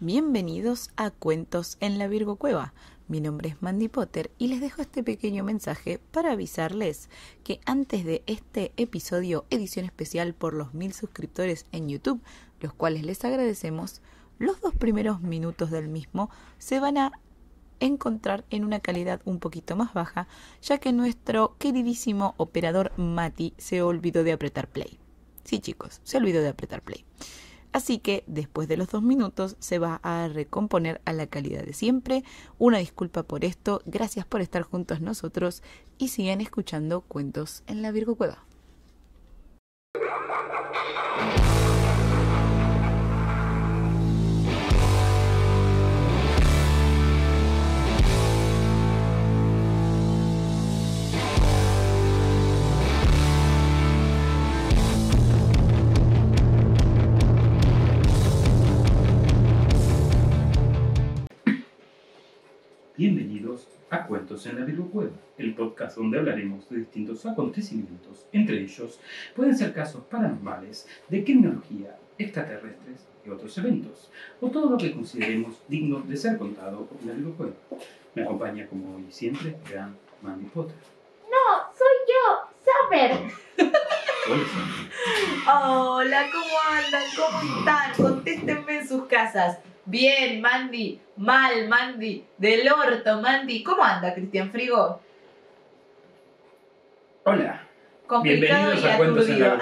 Bienvenidos a Cuentos en la Virgo Cueva. Mi nombre es Mandy Potter y les dejo este pequeño mensaje para avisarles que antes de este episodio edición especial por los mil suscriptores en YouTube, los cuales les agradecemos, los dos primeros minutos del mismo se van a encontrar en una calidad un poquito más baja, ya que nuestro queridísimo operador Mati se olvidó de apretar play. Sí chicos, se olvidó de apretar play. Así que después de los dos minutos se va a recomponer a la calidad de siempre. Una disculpa por esto, gracias por estar juntos nosotros y sigan escuchando cuentos en la Virgo Cueva. Bienvenidos a Cuentos en la Cueva, el podcast donde hablaremos de distintos acontecimientos. Entre ellos pueden ser casos paranormales, de criminología, extraterrestres y otros eventos, o todo lo que consideremos digno de ser contado en la Cueva. Me acompaña, como hoy siempre, gran Mandy Potter. ¡No! ¡Soy yo! ¡Saber! Hola, ¿cómo andan? ¿Cómo están? Contéstenme en sus casas. Bien, Mandy. Mal, Mandy. Del orto, Mandy. ¿Cómo anda, Cristian Frigo? Hola. Complicado y aturdido.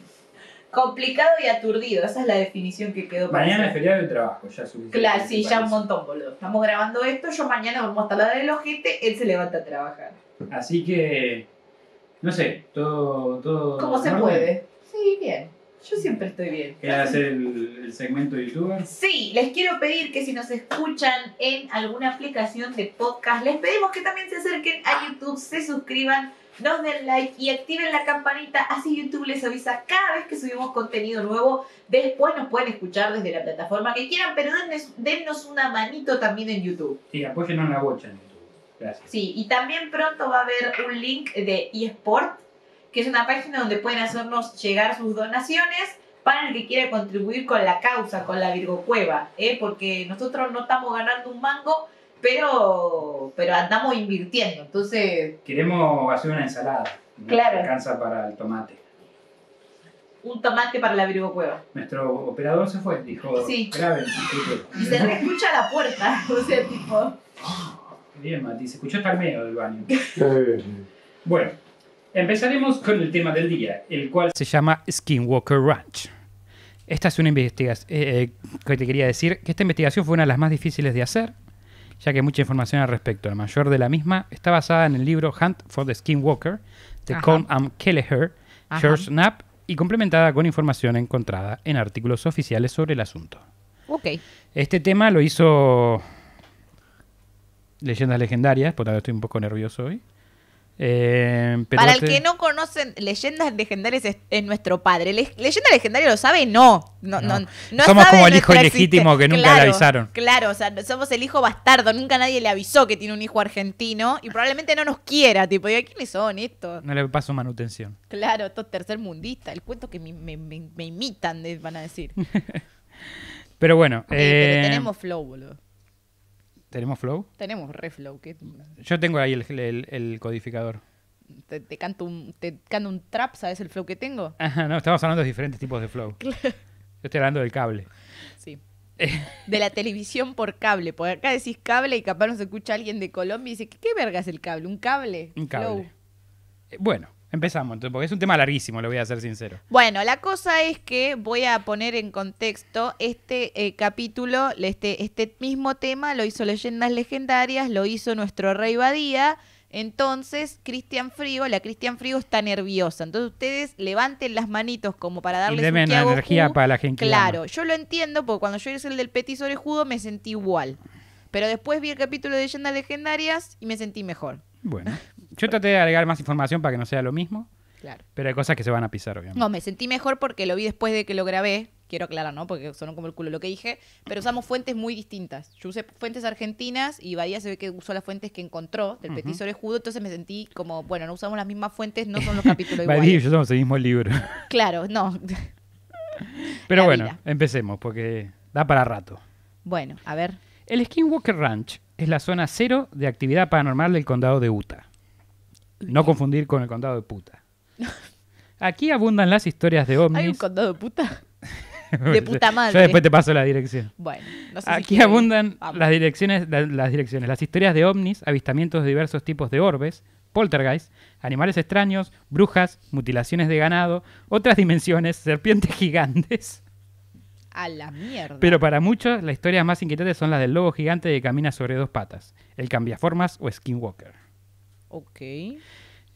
complicado y aturdido. Esa es la definición que quedó para Mañana es feriado el trabajo, ya Claro, sí, ya un montón, boludo. Estamos grabando esto, yo mañana vamos a estar la del ojete, él se levanta a trabajar. Así que, no sé, todo... todo ¿Cómo se puede? Sí, bien. Yo siempre estoy bien. ¿Quieres hacer el, segmento de YouTube? Sí, les quiero pedir que si nos escuchan en alguna aplicación de podcast, les pedimos que también se acerquen a YouTube, se suscriban, nos den like y activen la campanita, así YouTube les avisa cada vez que subimos contenido nuevo. Después nos pueden escuchar desde la plataforma que quieran, pero dennos, una manito también en YouTube. Sí, en la bocha en YouTube. Gracias. Sí, y también pronto va a haber un link de eSport que es una página donde pueden hacernos llegar sus donaciones para el que quiera contribuir con la causa, con la Virgo Cueva, ¿eh? porque nosotros no estamos ganando un mango, pero, pero andamos invirtiendo, entonces... Queremos hacer una ensalada, no claro. alcanza para el tomate. Un tomate para la Virgo Cueva. Nuestro operador se fue, dijo, sí. Y se reescucha la puerta, o sea, tipo... Ah, bien, Mati, se escuchó hasta medio del baño. bueno, Empezaremos con el tema del día, el cual se llama Skinwalker Ranch. Esta es una investigación eh, eh, que te quería decir, que esta investigación fue una de las más difíciles de hacer, ya que mucha información al respecto. La mayor de la misma está basada en el libro Hunt for the Skinwalker de Colm Am Kelleher, George Knapp, y complementada con información encontrada en artículos oficiales sobre el asunto. Ok. Este tema lo hizo Leyendas Legendarias, por tanto estoy un poco nervioso hoy. Eh, Para el este que no conocen, leyendas legendarias es, nuestro padre. leyenda legendaria lo sabe, no. no, somos como el hijo ilegítimo que nunca le avisaron. Claro, o sea, somos el hijo bastardo. Nunca nadie le avisó que tiene un hijo argentino y probablemente no nos quiera. Tipo, quiénes son estos? No le paso manutención. Claro, estos tercermundistas. El cuento que me, imitan, van a decir. pero bueno. Eh, tenemos flow, boludo. ¿Tenemos flow? Tenemos reflow. Yo tengo ahí el, codificador. Te, canto un, canto un trap, ¿sabes el flow que tengo? Ajá, no, estamos hablando de diferentes tipos de flow. Yo estoy hablando del cable. Sí. Eh. de la televisión por cable. Porque acá decís cable y capaz nos escucha alguien de Colombia y dice, ¿qué, verga es el cable? ¿Un cable? Un cable. Eh, bueno, Empezamos, entonces, porque es un tema larguísimo, lo voy a ser sincero. Bueno, la cosa es que voy a poner en contexto este eh, capítulo, este, este mismo tema lo hizo Leyendas Legendarias, lo hizo nuestro Rey Badía. Entonces, Cristian Frigo, la Cristian Frigo está nerviosa. Entonces, ustedes levanten las manitos como para darle la energía para la gente. Claro, yo lo entiendo porque cuando yo hice el del Petit Orejudo me sentí igual. Pero después vi el capítulo de Leyendas Legendarias y me sentí mejor. Bueno. Yo traté de agregar más información para que no sea lo mismo. Claro. Pero hay cosas que se van a pisar, obviamente. No, me sentí mejor porque lo vi después de que lo grabé. Quiero aclarar, ¿no? Porque sonó como el culo lo que dije. Pero usamos fuentes muy distintas. Yo usé fuentes argentinas y Badía se ve que usó las fuentes que encontró del Petit -huh. Entonces me sentí como, bueno, no usamos las mismas fuentes, no son los capítulos iguales. Badía y yo usamos el mismo libro. claro, no. pero bueno, empecemos porque da para rato. Bueno, a ver. El Skinwalker Ranch es la zona cero de actividad paranormal del condado de Utah. No confundir con el condado de puta. Aquí abundan las historias de ovnis. ¿Hay un condado de puta? de puta madre. Yo después te paso la dirección. Bueno, no sé Aquí abundan las direcciones, las direcciones, las historias de ovnis, avistamientos de diversos tipos de orbes, poltergeist, animales extraños, brujas, mutilaciones de ganado, otras dimensiones, serpientes gigantes. A la mierda. Pero para muchos, las historias más inquietantes son las del lobo gigante que camina sobre dos patas, el cambiaformas o skinwalker. Ok.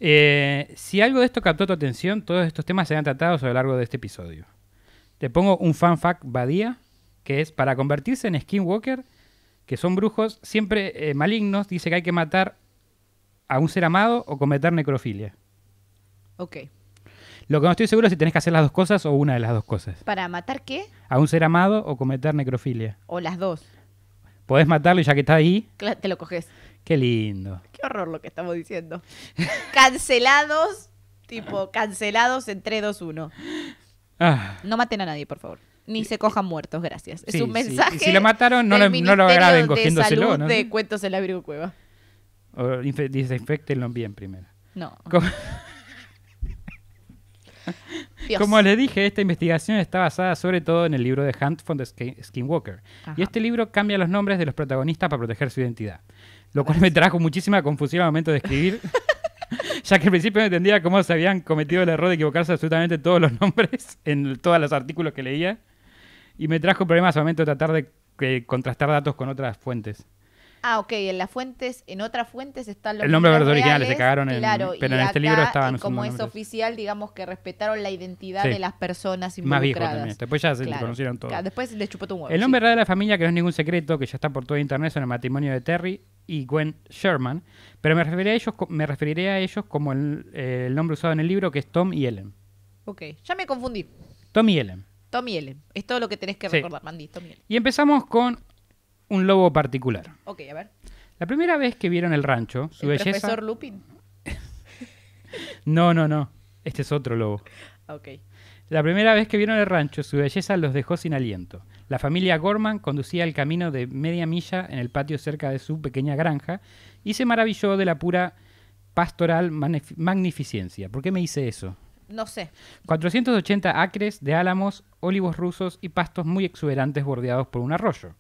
Eh, si algo de esto captó tu atención, todos estos temas se han tratado a lo largo de este episodio. Te pongo un fan fact badía, que es para convertirse en skinwalker, que son brujos siempre eh, malignos, dice que hay que matar a un ser amado o cometer necrofilia. Ok. Lo que no estoy seguro es si tenés que hacer las dos cosas o una de las dos cosas. ¿Para matar qué? A un ser amado o cometer necrofilia. O las dos. Podés matarlo y ya que está ahí. te lo coges. Qué lindo. Qué horror lo que estamos diciendo. Cancelados, tipo, cancelados entre 3, 2, 1. No maten a nadie, por favor. Ni se cojan muertos, gracias. es un mensaje. si lo mataron, no, lo, no lo agraven cogiéndoselo. ¿no? de cuentos en la Cueva. O desinfectenlo bien primero. No. Como, le les dije, esta investigación está basada sobre todo en el libro de Hunt from the Skinwalker. Y este libro cambia los nombres de los protagonistas para proteger su identidad lo cual me trajo muchísima confusión al momento de escribir, ya que al principio no entendía cómo se habían cometido el error de equivocarse absolutamente todos los nombres en todos los artículos que leía, y me trajo problemas al momento de tratar de eh, contrastar datos con otras fuentes. Ah, ok, en las fuentes, en otras fuentes están los El nombre de los originales, se cagaron claro, pero en este libro estaban como es oficial, digamos que respetaron la identidad de las personas involucradas. Más viejo también, después ya se le conocieron todos. después le chupó tu huevo. El nombre real de la familia, que no es ningún secreto, que ya está por todo internet, son el matrimonio de Terry y Gwen Sherman, pero me referiré a ellos, me referiré a ellos como eh, el, nombre usado en el libro, que es Tom y Ellen. Ok, ya me confundí. Tom y Ellen. Tom y Ellen. Es todo lo que tenés que recordar, Mandy. Tom y, Ellen. y empezamos con un lobo particular. Ok, a ver. La primera vez que vieron el rancho, su ¿El belleza. ¿Profesor Lupin? no, no, no. Este es otro lobo. Ok. La primera vez que vieron el rancho, su belleza los dejó sin aliento. La familia Gorman conducía el camino de media milla en el patio cerca de su pequeña granja y se maravilló de la pura pastoral magnificencia. ¿Por qué me hice eso? No sé. 480 acres de álamos, olivos rusos y pastos muy exuberantes bordeados por un arroyo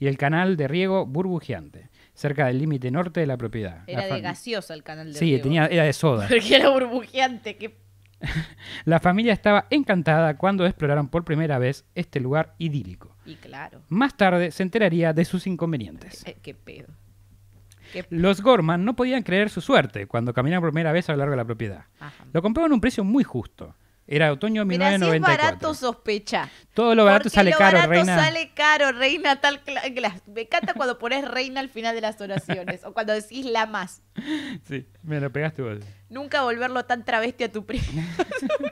y el canal de riego burbujeante, cerca del límite norte de la propiedad. Era de gaseosa el canal de riego. Sí, era de soda. era burbujeante, la familia estaba encantada cuando exploraron por primera vez este lugar idílico. Y claro. Más tarde se enteraría de sus inconvenientes. Eh, qué, pedo. Los Gorman no podían creer su suerte cuando caminaron por primera vez a lo largo de la propiedad. Lo compraban a un precio muy justo. Era otoño de 1994. Mira, si es barato, sospecha. Todo lo barato Porque sale lo barato sale caro, reina. Tal, me encanta cuando pones reina al final de las oraciones o cuando decís la más. Sí, me lo pegaste vos. Nunca volverlo tan travesti a tu prima.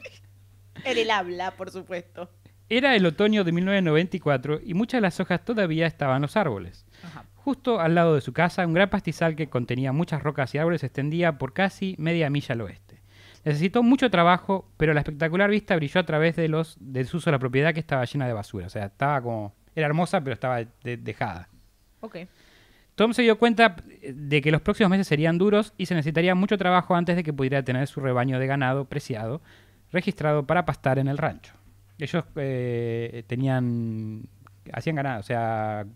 en el habla, por supuesto. Era el otoño de 1994 y muchas de las hojas todavía estaban los árboles. Justo al lado de su casa, un gran pastizal que contenía muchas rocas y árboles se extendía por casi media milla al oeste. Necesitó mucho trabajo, pero la espectacular vista brilló a través de los del uso de la propiedad que estaba llena de basura. O sea, estaba como. Era hermosa, pero estaba dejada. Ok. Tom se dio cuenta eh, de que los próximos meses serían duros y se necesitaría mucho trabajo antes de que pudiera tener su rebaño de ganado preciado registrado para pastar en el rancho. Ellos eh, tenían. hacían ganado, o sea,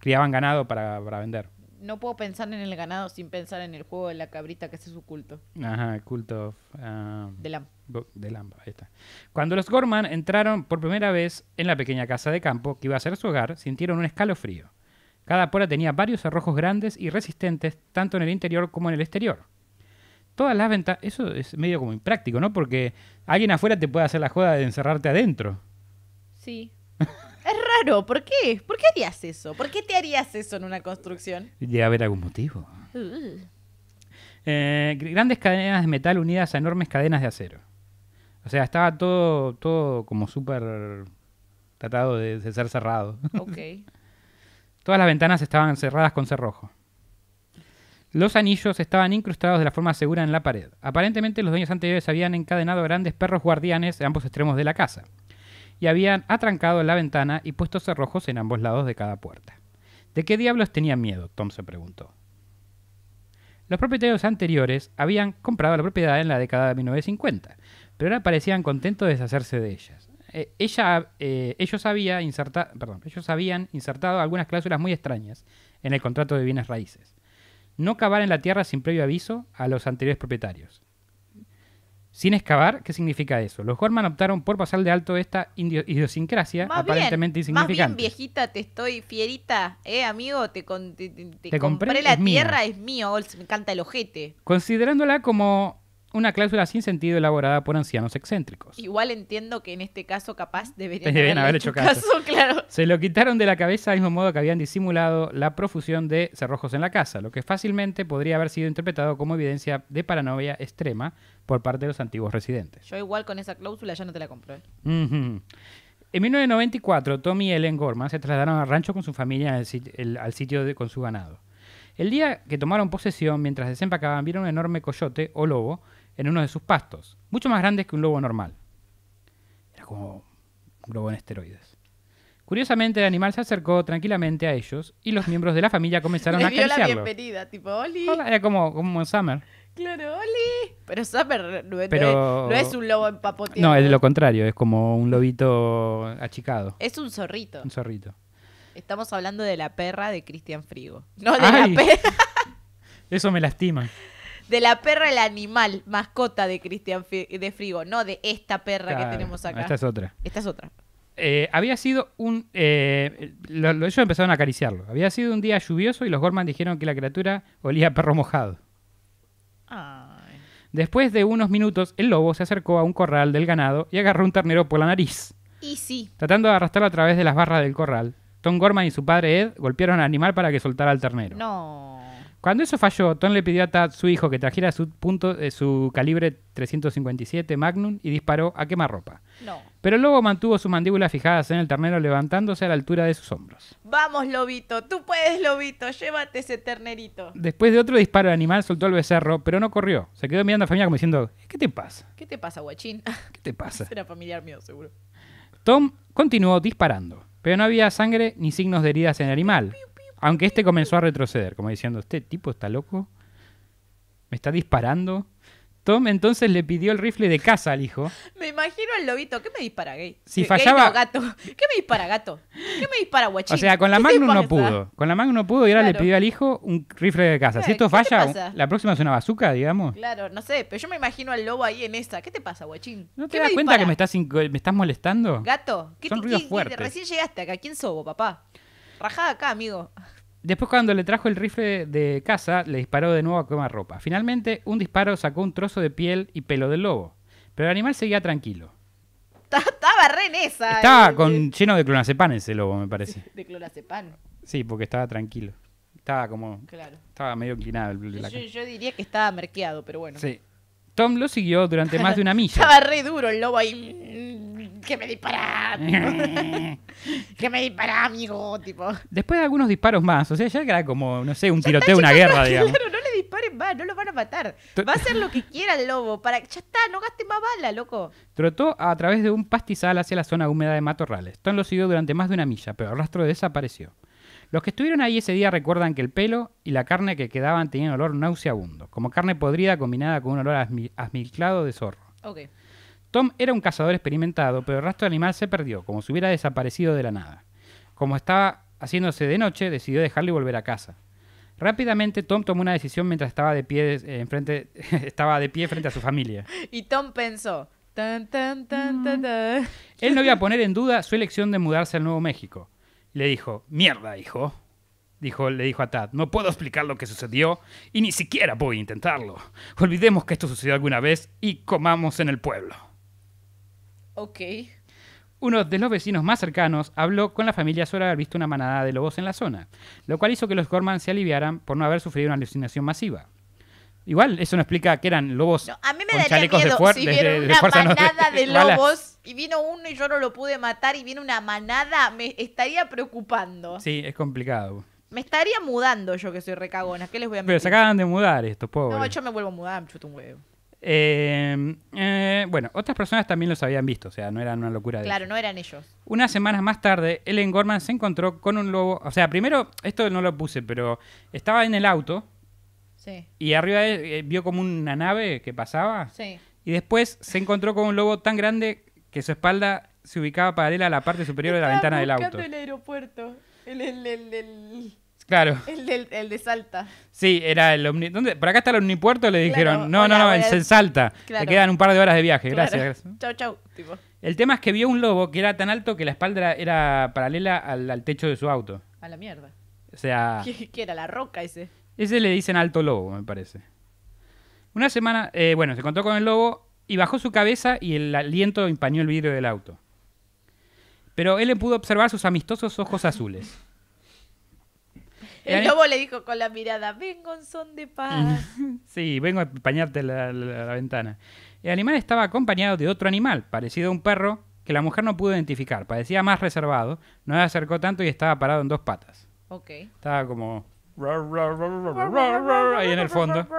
criaban ganado para, para vender no puedo pensar en el ganado sin pensar en el juego de la cabrita que es su culto. Ajá, culto ah, de la ahí está. Cuando los Gorman entraron por primera vez en la pequeña casa de campo que iba a ser su hogar, sintieron un escalofrío. Cada pora tenía varios arrojos grandes y resistentes, tanto en el interior como en el exterior. Todas las ventanas. Eso es medio como impráctico, ¿no? Porque alguien afuera te puede hacer la joda de encerrarte adentro. Sí. Es raro, ¿por qué? ¿Por qué harías eso? ¿Por qué te harías eso en una construcción? Debe haber algún motivo. Eh, grandes cadenas de metal unidas a enormes cadenas de acero. O sea, estaba todo, todo como súper tratado de, ser cerrado. Todas las ventanas estaban cerradas con cerrojo. Los anillos estaban incrustados de la forma segura en la pared. Aparentemente los dueños anteriores habían encadenado grandes perros guardianes en ambos extremos de la casa y habían atrancado la ventana y puesto cerrojos en ambos lados de cada puerta. ¿De qué diablos tenían miedo? Tom se preguntó. Los propietarios anteriores habían comprado la propiedad en la década de 1950, pero ahora parecían contentos de deshacerse de ellas. Eh, ella, eh, ellos, había ellos habían insertado algunas cláusulas muy extrañas en el contrato de bienes raíces. No cavar en la tierra sin previo aviso a los anteriores propietarios sin excavar, ¿qué significa eso? Los Gorman optaron por pasar de alto esta idiosincrasia aparentemente insignificante. Más bien, viejita, te estoy fierita, ¿eh, amigo? Te, compré, la tierra, es mío, oh, me encanta el ojete. Considerándola como una cláusula sin sentido elaborada por ancianos excéntricos. Igual entiendo que en este caso capaz deberían, haber hecho caso. claro. Se lo quitaron de la cabeza al mismo modo que habían disimulado la profusión de cerrojos en la casa, lo que fácilmente podría haber sido interpretado como evidencia de paranoia extrema, por parte de los antiguos residentes. Yo igual con esa cláusula ya no te la compro. ¿eh? En 1994, Tommy y Ellen Gorman se trasladaron al rancho con su familia al, sitio con su ganado. El día que tomaron posesión, mientras desempacaban, vieron un enorme coyote o lobo en uno de sus pastos, mucho más grande que un lobo normal. Era como un lobo en esteroides. Curiosamente, el animal se acercó tranquilamente a ellos y los miembros de la familia comenzaron a acariciarlo. la bienvenida, tipo, Hola, era como, como Summer. Claro, Oli. Pero Summer no, es, un lobo empapoteado. No, es lo contrario, es como un lobito achicado. Es un zorrito. Un zorrito. Estamos hablando de la perra de Cristian Frigo. No de la perra. Eso me lastima. De la perra el animal, mascota de Cristian de Frigo, no de esta perra que tenemos acá. Esta es otra. Esta es otra. Eh, había sido un. Eh, ellos empezaron a acariciarlo. Había sido un día lluvioso y los Gorman dijeron que la criatura olía a perro mojado. Después de unos minutos, el lobo se acercó a un corral del ganado y agarró un ternero por la nariz. Y sí. Tratando de arrastrarlo a través de las barras del corral. Tom Gorman y su padre Ed golpearon al animal para que soltara al ternero. No. Cuando eso falló, Tom le pidió a Tad, su hijo, que trajera su, punto, de eh, su calibre 357 Magnum y disparó a quemarropa. No. Pero luego mantuvo sus mandíbulas fijadas en el ternero, levantándose a la altura de sus hombros. Vamos, lobito, tú puedes, lobito, llévate ese ternerito. Después de otro disparo, el animal soltó el becerro, pero no corrió. Se quedó mirando a familia como diciendo: ¿Qué te pasa? ¿Qué te pasa, guachín? ¿Qué te pasa? Era familiar mío, seguro. Tom continuó disparando, pero no había sangre ni signos de heridas en el animal. Aunque este comenzó a retroceder, como diciendo, este tipo está loco, me está disparando. Tom entonces le pidió el rifle de casa al hijo. Me imagino al lobito, ¿qué me dispara gay? Si eh, fallaba... gato. ¿Qué me dispara gato? ¿Qué me dispara guachín? O sea, con la Magnum no pudo. Con la Magnum no pudo y ahora le pidió al hijo un rifle de casa. si esto eh, falla, la próxima es una bazuca, digamos. Claro, no sé, pero yo me imagino al lobo ahí en esa. ¿Qué te pasa, guachín? ¿No te das cuenta que me estás, me estás molestando? Gato, ¿qué te, ruidos recién llegaste acá. ¿Quién sobo, papá? Rajá acá, amigo. Después cuando le trajo el rifle de casa, le disparó de nuevo a ropa Finalmente, un disparo sacó un trozo de piel y pelo del lobo, pero el animal seguía tranquilo. Estaba re en esa. Estaba eh, con, lleno de clonazepam ese lobo, me parece. De clonazepam. Sí, porque estaba tranquilo. Estaba como... Claro. Estaba medio inclinado. El, yo, yo, diría que estaba merqueado, pero bueno. Sí. Tom lo siguió durante más de una milla. Estaba re duro el lobo ahí. Que me dispará. que me dispará, amigo. Tipo. Después de algunos disparos más. O sea, ya era como, no sé, un tiroteo, una guerra, digamos. Claro, no le disparen más, no lo van a matar. Va a hacer lo que quiera el lobo. Para... Ya está, no gaste más bala, loco. Trotó a través de un pastizal hacia la zona húmeda de matorrales. Tom lo siguió durante más de una milla, pero el rastro desapareció. Los que estuvieron ahí ese día recuerdan que el pelo y la carne que quedaban tenían olor nauseabundo, como carne podrida combinada con un olor asmiclado de zorro. Tom era un cazador experimentado, pero el rastro del animal se perdió, como si hubiera desaparecido de la nada. Como estaba haciéndose de noche, decidió dejarlo y volver a casa. Rápidamente Tom tomó una decisión mientras estaba de pie eh, enfrente, estaba de pie frente a su familia. y Tom pensó. Tan, tan, tan, tan. Él no iba a poner en duda su elección de mudarse al Nuevo México le dijo, mierda, hijo. Dijo, le dijo a Tad, no puedo explicar lo que sucedió y ni siquiera voy a intentarlo. Olvidemos que esto sucedió alguna vez y comamos en el pueblo. Ok. Uno de los vecinos más cercanos habló con la familia sobre haber visto una manada de lobos en la zona, lo cual hizo que los Gorman se aliviaran por no haber sufrido una alucinación masiva. Igual, eso no explica que eran lobos con chalecos de, si una manada de lobos y vino uno y yo no lo pude matar y viene una manada, me estaría preocupando. Sí, es complicado. Me estaría mudando yo que soy recagona. ¿Qué les voy a Pero se acaban de mudar estos pobres. No, yo me vuelvo a mudar, me chuto un huevo. Eh, eh, bueno, otras personas también los habían visto, o sea, no eran una locura. De claro, no eran ellos. Unas semanas más tarde, Ellen Gorman se encontró con un lobo. O sea, primero, esto no lo puse, pero estaba en el auto. Sí. Y arriba eh, vio como una nave que pasaba. Sí. Y después se encontró con un lobo tan grande que su espalda se ubicaba paralela a la parte superior de la ventana del auto. el aeropuerto. El, el, Claro. El, de Salta. Sí, era el Omni... Por acá está el Omnipuerto, le dijeron, no, no, no, el de Salta. Le quedan un par de horas de viaje, gracias. gracias. Chau, chau. El tema es que vio un lobo que era tan alto que la espalda era paralela al, techo de su auto. A la mierda. O sea... ¿Qué, era la roca ese? Ese le dicen alto lobo, me parece. Una semana, eh, bueno, se contó con el lobo y bajó su cabeza y el aliento empañó el vidrio del auto. Pero él le pudo observar sus amistosos ojos azules. El lobo le dijo con la mirada, vengo en son de paz. sí, vengo a empañarte la, ventana. El animal estaba acompañado de otro animal, parecido a un perro, que la mujer no pudo identificar. Parecía más reservado, no se acercó tanto y estaba parado en dos patas. Ok. Estaba como... ahí en el fondo.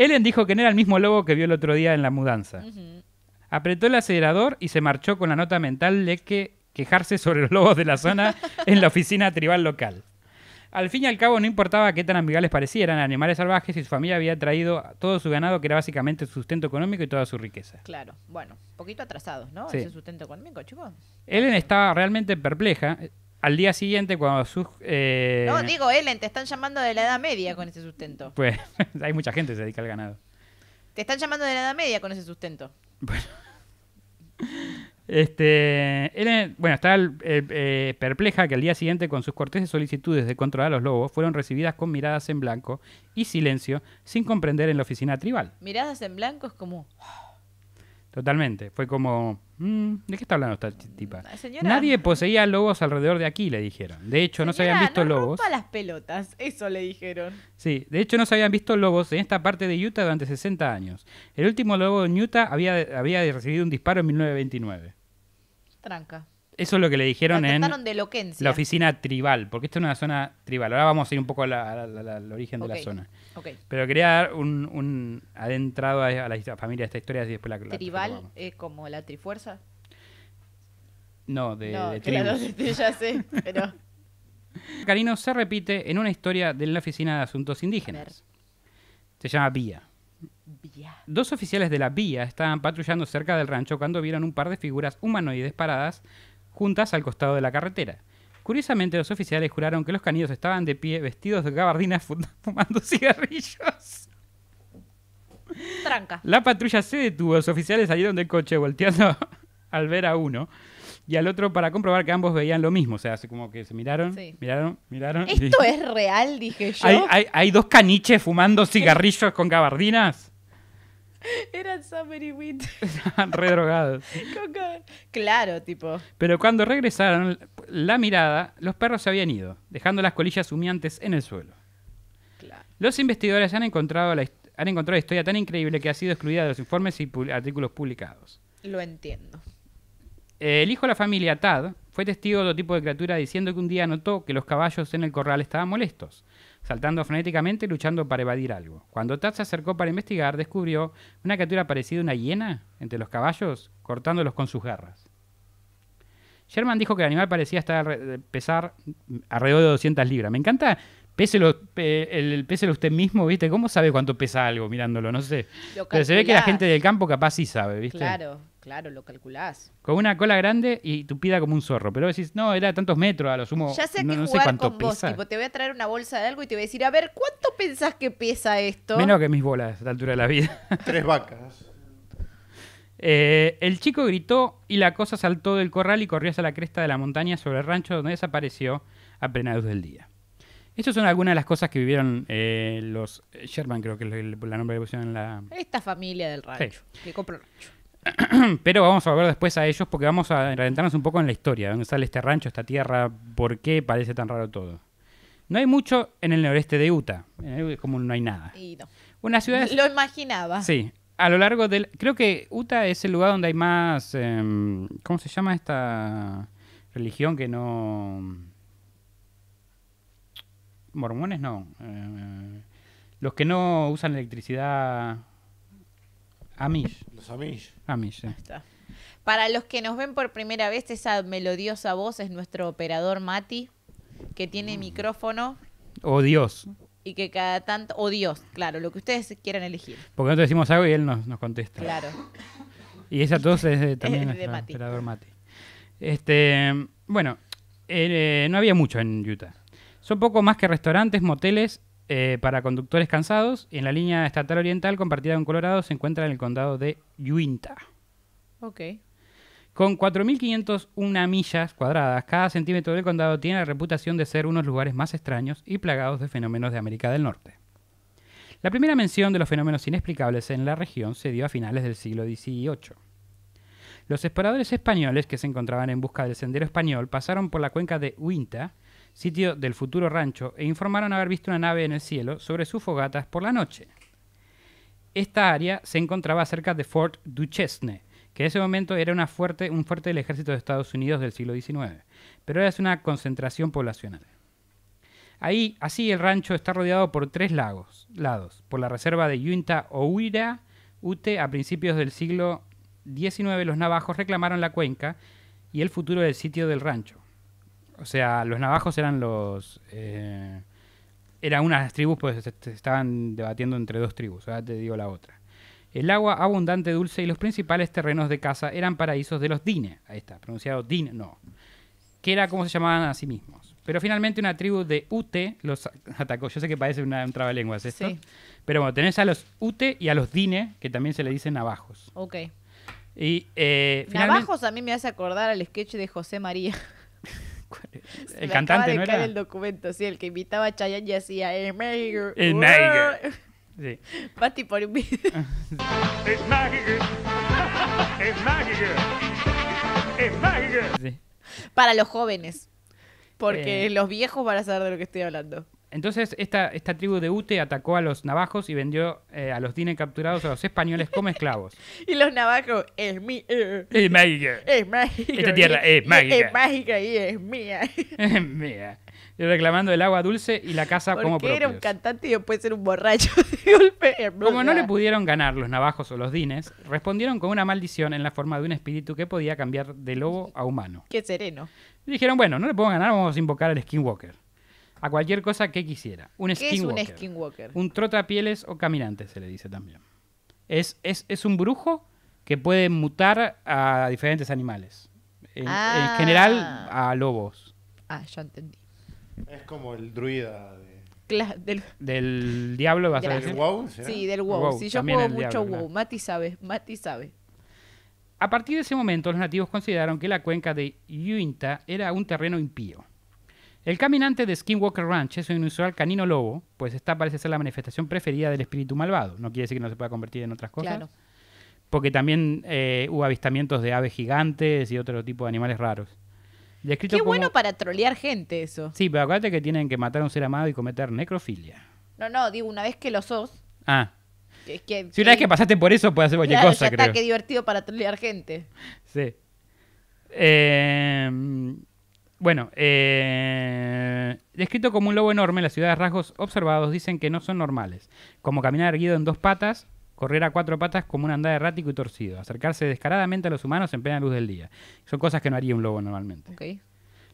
Ellen dijo que no era el mismo lobo que vio el otro día en la mudanza. Apretó el acelerador y se marchó con la nota mental de que quejarse sobre los lobos de la zona en la oficina tribal local. Al fin y al cabo no importaba qué tan amigables parecieran, animales salvajes y su familia había traído todo su ganado que era básicamente su sustento económico y toda su riqueza. Claro, bueno, un poquito atrasados, ¿no? Ese sustento económico, chicos. Ellen estaba realmente perpleja al día siguiente, cuando sus. Eh, no, digo, Ellen, te están llamando de la Edad Media con ese sustento. Pues hay mucha gente que se dedica al ganado. Te están llamando de la Edad Media con ese sustento. Bueno. Este, bueno, está eh, perpleja que al día siguiente, con sus corteses solicitudes de controlar a los lobos, fueron recibidas con miradas en blanco y silencio, sin comprender en la oficina tribal. Miradas en blanco es como. Totalmente. Fue como, mm, ¿de qué está hablando esta tipa? Nadie poseía lobos alrededor de aquí, le dijeron. De hecho, no se habían visto lobos. Rompa las pelotas, eso le dijeron. Sí, de hecho no se habían visto lobos en esta parte de Utah durante 60 años. El último lobo en Utah había, había recibido un disparo en 1929. Tranca. Eso es lo que le dijeron en la oficina tribal, porque esta es una zona tribal. Ahora vamos a ir un poco al origen de la zona. Pero quería dar un, un adentrado a, la familia de esta historia, y después la, ¿Tribal es como la trifuerza? No, de, no, ya sé, pero... Carino se repite en una historia de la Oficina de Asuntos Indígenas. Se llama Vía. Vía. Dos oficiales de la Vía estaban patrullando cerca del rancho cuando vieron un par de figuras humanoides paradas juntas al costado de la carretera. Curiosamente, los oficiales juraron que los canillos estaban de pie, vestidos de gabardinas, fumando cigarrillos. Tranca. La patrulla se detuvo, los oficiales salieron del coche volteando al ver a uno y al otro para comprobar que ambos veían lo mismo. O sea, como que se miraron, miraron, miraron. ¿Esto es real? Dije yo. Hay, hay dos caniches fumando cigarrillos con gabardinas. Eran Summer y Winter. Estaban redrogados. claro, tipo. Pero cuando regresaron la mirada, los perros se habían ido, dejando las colillas humeantes en el suelo. Claro. Los investigadores han encontrado la, han encontrado historia tan increíble que ha sido excluida de los informes y artículos publicados. Lo entiendo. Eh, el hijo de la familia, Tad, fue testigo de otro tipo de criatura diciendo que un día notó que los caballos en el corral estaban molestos saltando frenéticamente luchando para evadir algo. Cuando Tad se acercó para investigar, descubrió una criatura parecida a una hiena entre los caballos, cortándolos con sus garras. Sherman dijo que el animal parecía estar pesar alrededor de 200 libras. Me encanta péselo, el, péselo usted mismo, ¿viste? ¿Cómo sabe cuánto pesa algo mirándolo? No sé. Pero se ve que la gente del campo capaz sí sabe, ¿viste? Claro. Claro, lo calculás. Con una cola grande y tupida como un zorro. Pero decís, no, era tantos metros, a lo sumo. Ya sé no, que sé cuánto con pesa. Vos, tipo, te voy a traer una bolsa de algo y te voy a decir, a ver, ¿cuánto pensás que pesa esto? Menos que mis bolas a la altura de la vida. Tres vacas. Eh, el chico gritó y la cosa saltó del corral y corrió hacia la cresta de la montaña sobre el rancho donde desapareció a plena luz del día. Estas son algunas de las cosas que vivieron eh, los Sherman, creo que es la nombre que pusieron en la... Esta familia del rancho, que compró el rancho. Pero vamos a ver después a ellos porque vamos a adentrarnos un poco en la historia. ¿Dónde sale este rancho, esta tierra? ¿Por qué parece tan raro todo? No hay mucho en el noreste de Utah. Como no hay nada. Y Una ciudad... Lo imaginaba. Sí. A lo largo del... Creo que Utah es el lugar donde hay más... Em, ¿Cómo se llama esta religión que no... Mormones no. Eh, los que no usan electricidad Amish. Los Amish. Amish, sí. Para los que nos ven por primera vez, esa melodiosa voz es nuestro operador Mati, que tiene mm. micrófono. O Dios. Y que cada tanto. o Dios, claro, lo que ustedes quieran elegir. Porque nosotros decimos algo y él nos, nos contesta. Claro. Y esa tos es también operador Mati. Este, bueno, eh, no había mucho en Utah. Son poco más que restaurantes, moteles eh, para conductores cansados. En la línea estatal oriental compartida con Colorado se encuentra en el condado de Uinta. Ok. Con 4.501 millas cuadradas, cada centímetro del condado tiene la reputación de ser unos lugares más extraños y plagados de fenómenos de América del Norte. La primera mención de los fenómenos inexplicables en la región se dio a finales del siglo XVIII. Los exploradores españoles que se encontraban en busca del sendero español pasaron por la cuenca de Uinta sitio del futuro rancho, e informaron haber visto una nave en el cielo sobre sus fogatas por la noche. Esta área se encontraba cerca de Fort Duchesne, que en ese momento era una fuerte, un fuerte del ejército de Estados Unidos del siglo XIX, pero era una concentración poblacional. Ahí, así, el rancho está rodeado por tres lagos, lados, por la reserva de Yunta Ouira, Ute, a principios del siglo XIX los navajos reclamaron la cuenca y el futuro del sitio del rancho. O sea, los navajos eran los... Eh, eran unas tribus, pues se, este, estaban debatiendo entre dos tribus, ahora te digo la otra. El agua abundante, dulce y los principales terrenos de caza eran paraísos de los Dine. Ahí está, pronunciado Dine, no. Que era como se llamaban a sí mismos. Pero finalmente una tribu de Ute los atacó. Yo sé que parece una, un trabalenguas esto. Sí. Pero bueno, tenés a los Ute y a los Dine, que también se le dicen navajos. Ok. Y, eh, Navajos a mí me hace acordar al sketch de José María. El cantante, ¿no era? El documento, sí, el que invitaba a Chayanne y hacía eh, un Es Mager. Es Es Para los jóvenes. Porque eh. los viejos van a saber de lo que estoy hablando. Entonces, esta, esta tribu de Ute atacó a los navajos y vendió eh, a los dines capturados a los españoles como esclavos. y los navajos, es mi. Eh, es mágica. Es Esta tierra es, mágica. Es mágica y es mía. es mía. Y reclamando el agua dulce y la casa como propios. era un cantante y después era un borracho Como no le pudieron ganar los navajos o los dines, respondieron con una maldición en la forma de un espíritu que podía cambiar de lobo a humano. Qué sereno. dijeron, bueno, no le puedo ganar, vamos a invocar al Skinwalker a cualquier cosa que quisiera. Un ¿Qué Es un skinwalker? Un trotapieles o caminante, se le dice también. Es, es, un brujo que puede mutar a diferentes animales. En, ah. general, a lobos. Ah, ya entendí. Es como el druida del... del... diablo, vas a WoW? ¿sí? del WoW. sí, yo juego mucho WoW. Mati sabe, Mati sabe. A partir de ese momento, los nativos consideraron que la cuenca de Uinta era un terreno impío el caminante de Skinwalker Ranch es un inusual canino lobo, pues esta parece ser la manifestación preferida del espíritu malvado. No quiere decir que no se pueda convertir en otras cosas. Claro. Porque también eh, hubo avistamientos de aves gigantes y otro tipo de animales raros. Qué bueno para trolear gente eso. Sí, pero acuérdate que tienen que matar a un ser amado y cometer necrofilia. No, no, digo, una vez que lo sos. Ah. si una vez que pasaste por eso, puedes hacer cualquier cosa, ya creo. qué divertido para trolear gente. Sí. Eh, bueno, eh, descrito como un lobo enorme, las ciudades rasgos observados dicen que no son normales, como caminar erguido en dos patas, correr a cuatro patas como un andar errático y torcido, acercarse descaradamente a los humanos en plena luz del día. Son cosas que no haría un lobo normalmente.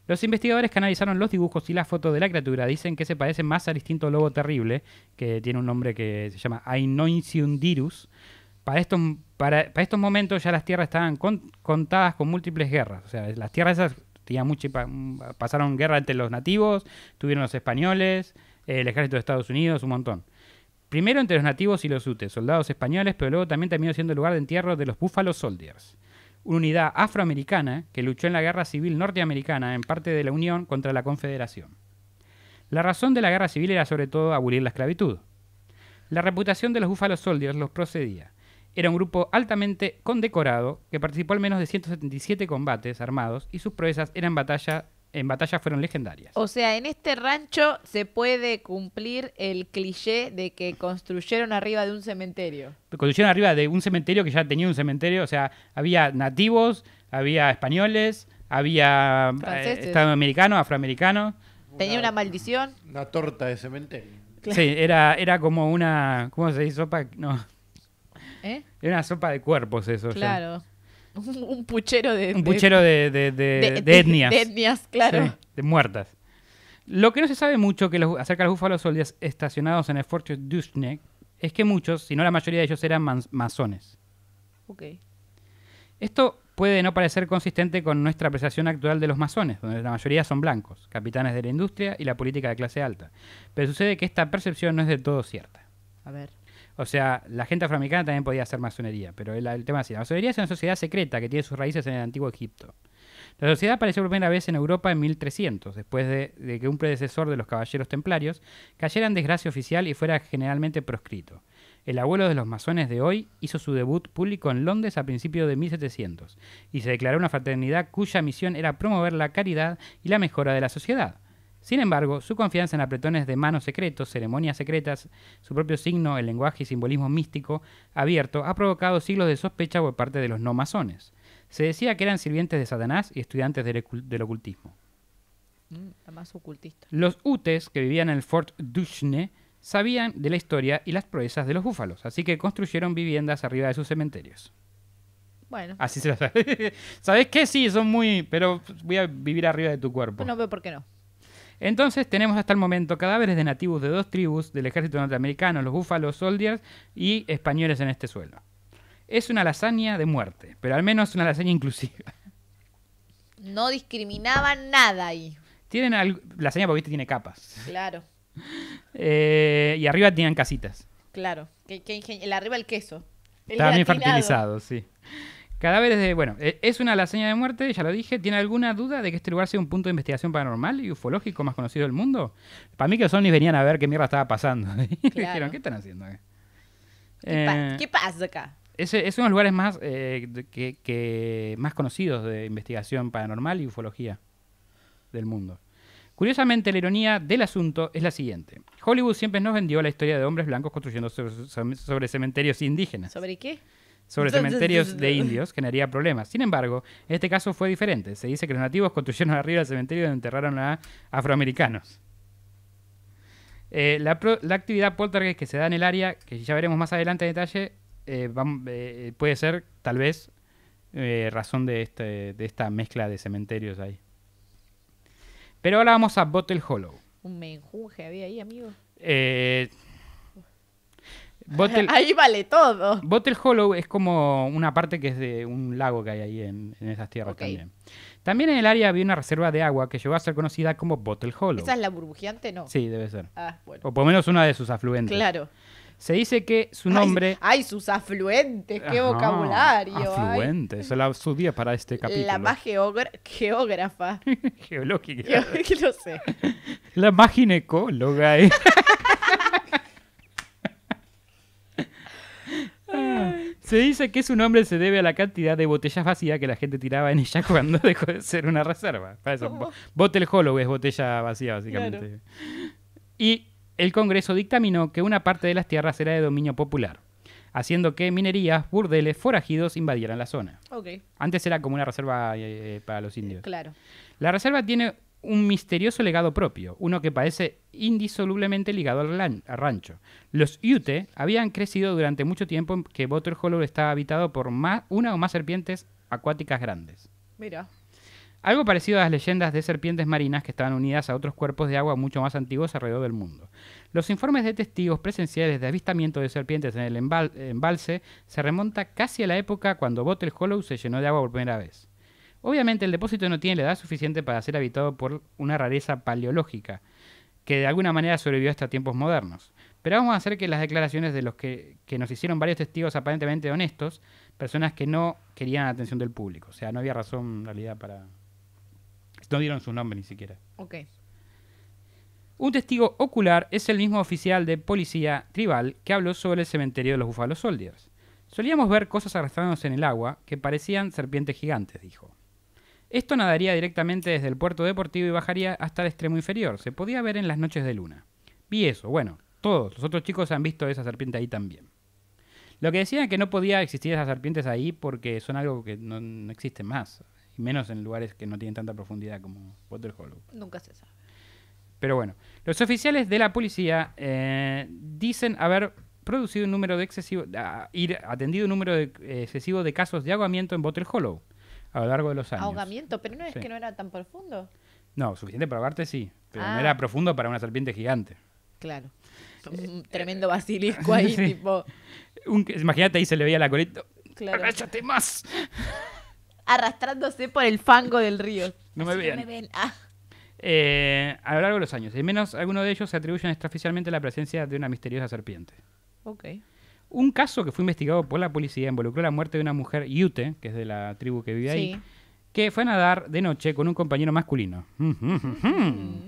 Los investigadores que analizaron los dibujos y las fotos de la criatura dicen que se parece más al distinto lobo terrible, que tiene un nombre que se llama Ainoinciundirus. Para estos, para, para estos momentos ya las tierras estaban contadas con múltiples guerras. O sea, las tierras esas Mm, pasaron guerra entre los nativos, tuvieron los españoles, eh, el ejército de Estados Unidos, un montón. Primero entre los nativos y los UTE, soldados españoles, pero luego también terminó siendo lugar de entierro de los Buffalo Soldiers, una unidad afroamericana que luchó en la guerra civil norteamericana en parte de la Unión contra la Confederación. La razón de la guerra civil era sobre todo abolir la esclavitud. La reputación de los Buffalo Soldiers los procedía. Era un grupo altamente condecorado que participó al menos de 177 combates armados y sus proezas eran batalla, en batalla fueron legendarias. O sea, en este rancho se puede cumplir el cliché de que construyeron arriba de un cementerio. Construyeron arriba de un cementerio que ya tenía un cementerio, o sea, había nativos, había españoles, había Estado eh, estadounidenses, afroamericanos. Tenía una maldición. Una torta de cementerio. Sí, era, como una. ¿Cómo se dice? Sopa. No. Era una sopa de cuerpos eso. Claro. Un, puchero de... Un puchero de, de, etnias. De etnias, claro. de muertas. Lo que no se sabe mucho que los, acerca de los búfalos estacionados en el Fortress Duschneck es que muchos, si no la mayoría de ellos, eran masones. Ok. Esto puede no parecer consistente con nuestra apreciación actual de los masones, donde la mayoría son blancos, capitanes de la industria y la política de clase alta. Pero sucede que esta percepción no es del todo cierta. A ver. O sea, la gente afroamericana también podía hacer masonería, pero el, tema es así. La masonería es una sociedad secreta que tiene sus raíces en el antiguo Egipto. La sociedad apareció por primera vez en Europa en 1300, después de, de, que un predecesor de los caballeros templarios cayera en desgracia oficial y fuera generalmente proscrito. El abuelo de los masones de hoy hizo su debut público en Londres a principios de 1700 y se declaró una fraternidad cuya misión era promover la caridad y la mejora de la sociedad. Sin embargo, su confianza en apretones de manos secretos, ceremonias secretas, su propio signo, el lenguaje y simbolismo místico abierto ha provocado siglos de sospecha por parte de los no masones. Se decía que eran sirvientes de Satanás y estudiantes del, ocultismo. Mm, los Utes, que vivían en el Fort Duchne sabían de la historia y las proezas de los búfalos, así que construyeron viviendas arriba de sus cementerios. Bueno. Así se ¿Sabes qué? Sí, son muy... Pero voy a vivir arriba de tu cuerpo. No veo por qué no. Entonces tenemos hasta el momento cadáveres de nativos de dos tribus del ejército norteamericano, los búfalos, Soldiers y españoles en este suelo. Es una lasaña de muerte, pero al menos una lasaña inclusiva. No discriminaban nada ahí. Tienen algo, lasaña porque tiene capas. Claro. Eh, y arriba tienen casitas. Claro. Que, que, el arriba el queso. Está bien fertilizado, sí. Cadáveres de. Bueno, eh, es una lasaña de muerte, ya lo dije. ¿Tiene alguna duda de que este lugar sea un punto de investigación paranormal y ufológico más conocido del mundo? Para mí que los zombies venían a ver qué mierda estaba pasando. dijeron, ¿qué están haciendo acá? ¿Qué, eh, pasa acá? Es, uno de los lugares más, eh, que, más conocidos de investigación paranormal y ufología del mundo. Curiosamente, la ironía del asunto es la siguiente. Hollywood siempre nos vendió la historia de hombres blancos construyendo sobre cementerios indígenas. ¿Sobre qué? sobre cementerios de indios generaría problemas. Sin embargo, este caso fue diferente. Se dice que los nativos construyeron arriba el cementerio donde enterraron a afroamericanos. Eh, la, actividad poltergeist que se da en el área, que ya veremos más adelante en detalle, eh, eh, puede ser tal vez razón de, este, de esta mezcla de cementerios ahí. Pero ahora vamos a Bottle Hollow. Un menjunje había ahí, amigo. ahí vale todo. Bottle Hollow es como una parte que es de un lago que hay ahí en, esas tierras también. También en el área había una reserva de agua que llegó a ser conocida como Bottle Hollow. ¿Esa es la burbujeante? No. Sí, debe ser. Ah, o por lo menos una de sus afluentes. Claro. Se dice que su nombre. ¡Ay, sus afluentes! ¡Qué vocabulario! Afluentes, eso la subía para este capítulo. La más geógrafa. Geológica. no sé. La más ginecóloga. Eh. se dice que su nombre se debe a la cantidad de botellas vacías que la gente tiraba en ella cuando dejó de ser una reserva. Oh. Bottle Hollow es botella vacía, básicamente. Y el Congreso dictaminó que una parte de las tierras era de dominio popular, haciendo que minerías, burdeles, forajidos invadieran la zona. Antes era como una reserva eh, eh, para los indios. Claro. La reserva tiene un misterioso legado propio, uno que parece indisolublemente ligado al, rancho. Los Ute habían crecido durante mucho tiempo que Bottle Hollow estaba habitado por más, una o más serpientes acuáticas grandes. Mira. Algo parecido a las leyendas de serpientes marinas que estaban unidas a otros cuerpos de agua mucho más antiguos alrededor del mundo. Los informes de testigos presenciales de avistamiento de serpientes en el embalse se remonta casi a la época cuando Bottle Hollow se llenó de agua por primera vez. Obviamente el depósito no tiene la edad suficiente para ser habitado por una rareza paleológica, que de alguna manera sobrevivió hasta tiempos modernos. Pero vamos a hacer que las declaraciones de los que, que nos hicieron varios testigos aparentemente honestos, personas que no querían la atención del público, o sea, no había razón en realidad para... No dieron su nombre ni siquiera. Ok. Un testigo ocular es el mismo oficial de policía tribal que habló sobre el cementerio de los Buffalo Soldiers. Solíamos ver cosas arrastrándose en el agua que parecían serpientes gigantes, dijo. Esto nadaría directamente desde el puerto deportivo y bajaría hasta el extremo inferior. Se podía ver en las noches de luna. Vi eso, bueno, todos los otros chicos han visto esa serpiente ahí también. Lo que decían es que no podía existir esas serpientes ahí porque son algo que no, existe más. Y menos en lugares que no tienen tanta profundidad como water Hollow. Nunca se sabe. Pero bueno, los oficiales de la policía eh, dicen haber producido un número de excesivo, ah, atendido un número de, eh, excesivo de casos de ahogamiento en Bottle Hollow a lo largo de los años. Ahogamiento, pero no es que no era tan profundo. No, suficiente para ahogarte sí, pero no ah. era profundo para una serpiente gigante. Claro. Eh, un eh, tremendo eh, basilisco ahí, tipo. imagínate ahí se le veía la colita. Claro. ¡Agáchate más! Arrastrándose por el fango del río. No me ven. Ah. a lo largo de los años, al menos algunos de ellos se atribuyen extraoficialmente la presencia de una misteriosa serpiente. Ok. Un caso que fue investigado por la policía involucró la muerte de una mujer yute, que es de la tribu que vive ahí, que fue a nadar de noche con un compañero masculino. Mm, mm, mm,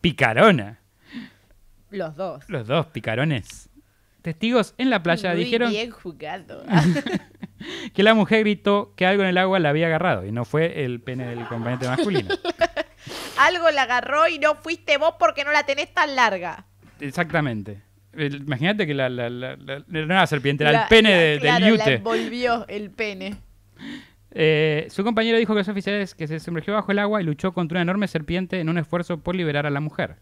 Picarona. Los dos. Los dos picarones. Testigos en la playa dijeron bien que la mujer gritó que algo en el agua la había agarrado y no fue el pene del compañero masculino. algo la agarró y no fuiste vos porque no la tenés tan larga. Exactamente imagínate que la, la, la, la, serpiente, era el pene de, claro, volvió el pene. Eh, su compañero dijo que los oficiales que se sumergió bajo el agua y luchó contra una enorme serpiente en un esfuerzo por liberar a la mujer.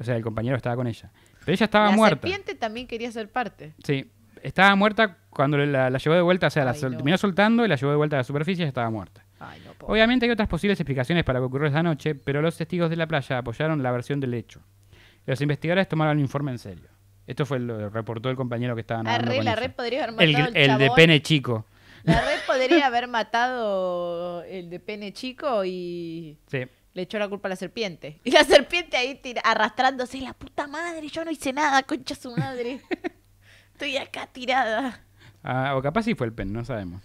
O sea, el compañero estaba con ella. Pero ella estaba muerta. La serpiente también quería ser parte. Sí. Estaba muerta cuando la, llevó de vuelta, o sea, la terminó soltando y la llevó de vuelta a la superficie y estaba muerta. Obviamente hay otras posibles explicaciones para lo que ocurrió esa noche, pero los testigos de la playa apoyaron la versión del hecho. Los investigadores tomaron el informe en serio. Esto fue lo reportó el compañero que estaba matando. Ah, la red podría haber matado el, de pene chico. La red podría haber matado el de pene chico y le echó la culpa a la serpiente. Y la serpiente ahí tira, arrastrándose, la puta madre, yo no hice nada, concha su madre. Estoy acá tirada. Ah, o capaz sí fue el pen, no sabemos.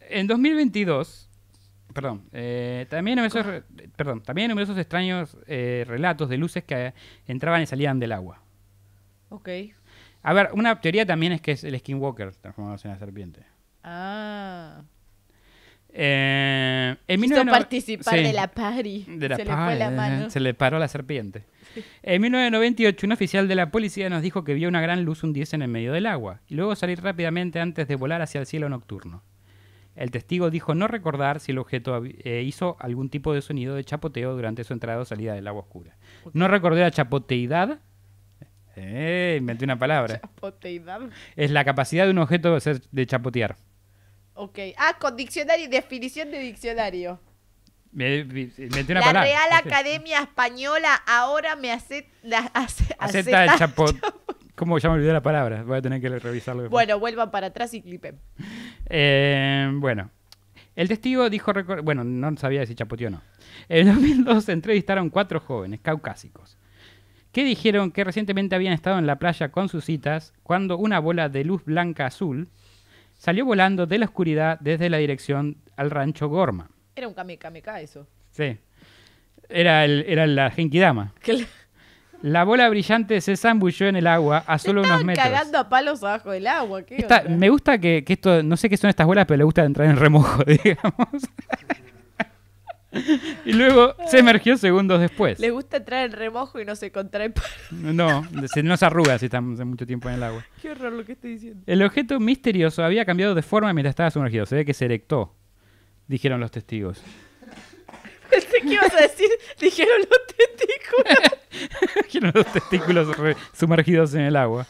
En 2022 perdón, eh, también numerosos, perdón, también numerosos extraños eh, relatos de luces que eh, entraban y salían del agua. Ok. A ver, una teoría también es que es el Skinwalker transformado en la serpiente. Ah. Eh, en de la party. se le la mano. Se le paró la serpiente. En 1998, un oficial de la policía nos dijo que vio una gran luz hundirse en el medio del agua y luego salir rápidamente antes de volar hacia el cielo nocturno. El testigo dijo no recordar si el objeto eh, hizo algún tipo de sonido de chapoteo durante su entrada o salida del agua oscura. No recordé la chapoteidad eh, inventé una palabra. Es la capacidad de un objeto de, chapotear. Ok. Ah, con diccionario, definición de diccionario. Me, la Real Academia Española ahora me hace, acepta, acepta ¿Cómo ya me olvidé la palabra? Voy a tener que revisarlo. Bueno, vuelvan para atrás y clipen. Eh, bueno. El testigo dijo, bueno, no sabía si chapoteó o no. En 2002 entrevistaron cuatro jóvenes caucásicos que dijeron que recientemente habían estado en la playa con sus citas cuando una bola de luz blanca azul salió volando de la oscuridad desde la dirección al rancho Gorma. Era un kamikaze eso. Sí. Era, era la Genkidama. Dama. La bola brillante se zambulló en el agua a solo unos metros. cagando a palos abajo del agua. me gusta que, que, esto, no sé qué son estas bolas, pero le gusta entrar en remojo, digamos. Y luego se emergió segundos después. Le gusta entrar en remojo y no se contrae. No, no se arruga si estamos mucho tiempo en el agua. Qué horror lo que estoy diciendo. El objeto misterioso había cambiado de forma mientras estaba sumergido. Se ve que se erectó, dijeron los testigos. ¿Qué ibas a decir, dijeron los testículos. dijeron los testículos sumergidos en el agua.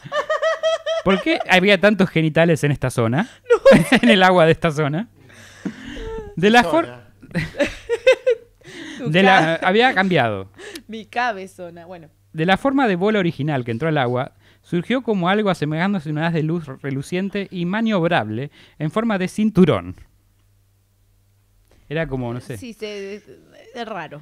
¿Por qué había tantos genitales en esta zona? en el agua de esta zona. De la forma de la, había cambiado. Mi De la forma de bola original que entró al agua, surgió como algo asemejándose a una haz de luz reluciente y maniobrable en forma de cinturón. Era como, no sé. es raro.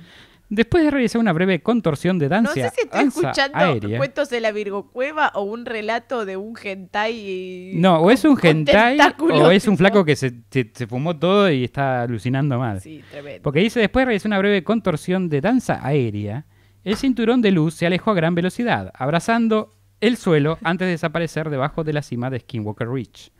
Después de realizar una breve contorsión de danza, no sé si estoy escuchando cuentos de la Virgo Cueva o un relato de un hentai. No, o es un hentai o es un flaco que se, se, fumó todo y está alucinando mal. Sí, tremendo. Porque dice después de realizar una breve contorsión de danza aérea. El cinturón de luz se alejó a gran velocidad, abrazando el suelo antes de desaparecer debajo de la cima de Skinwalker Ridge.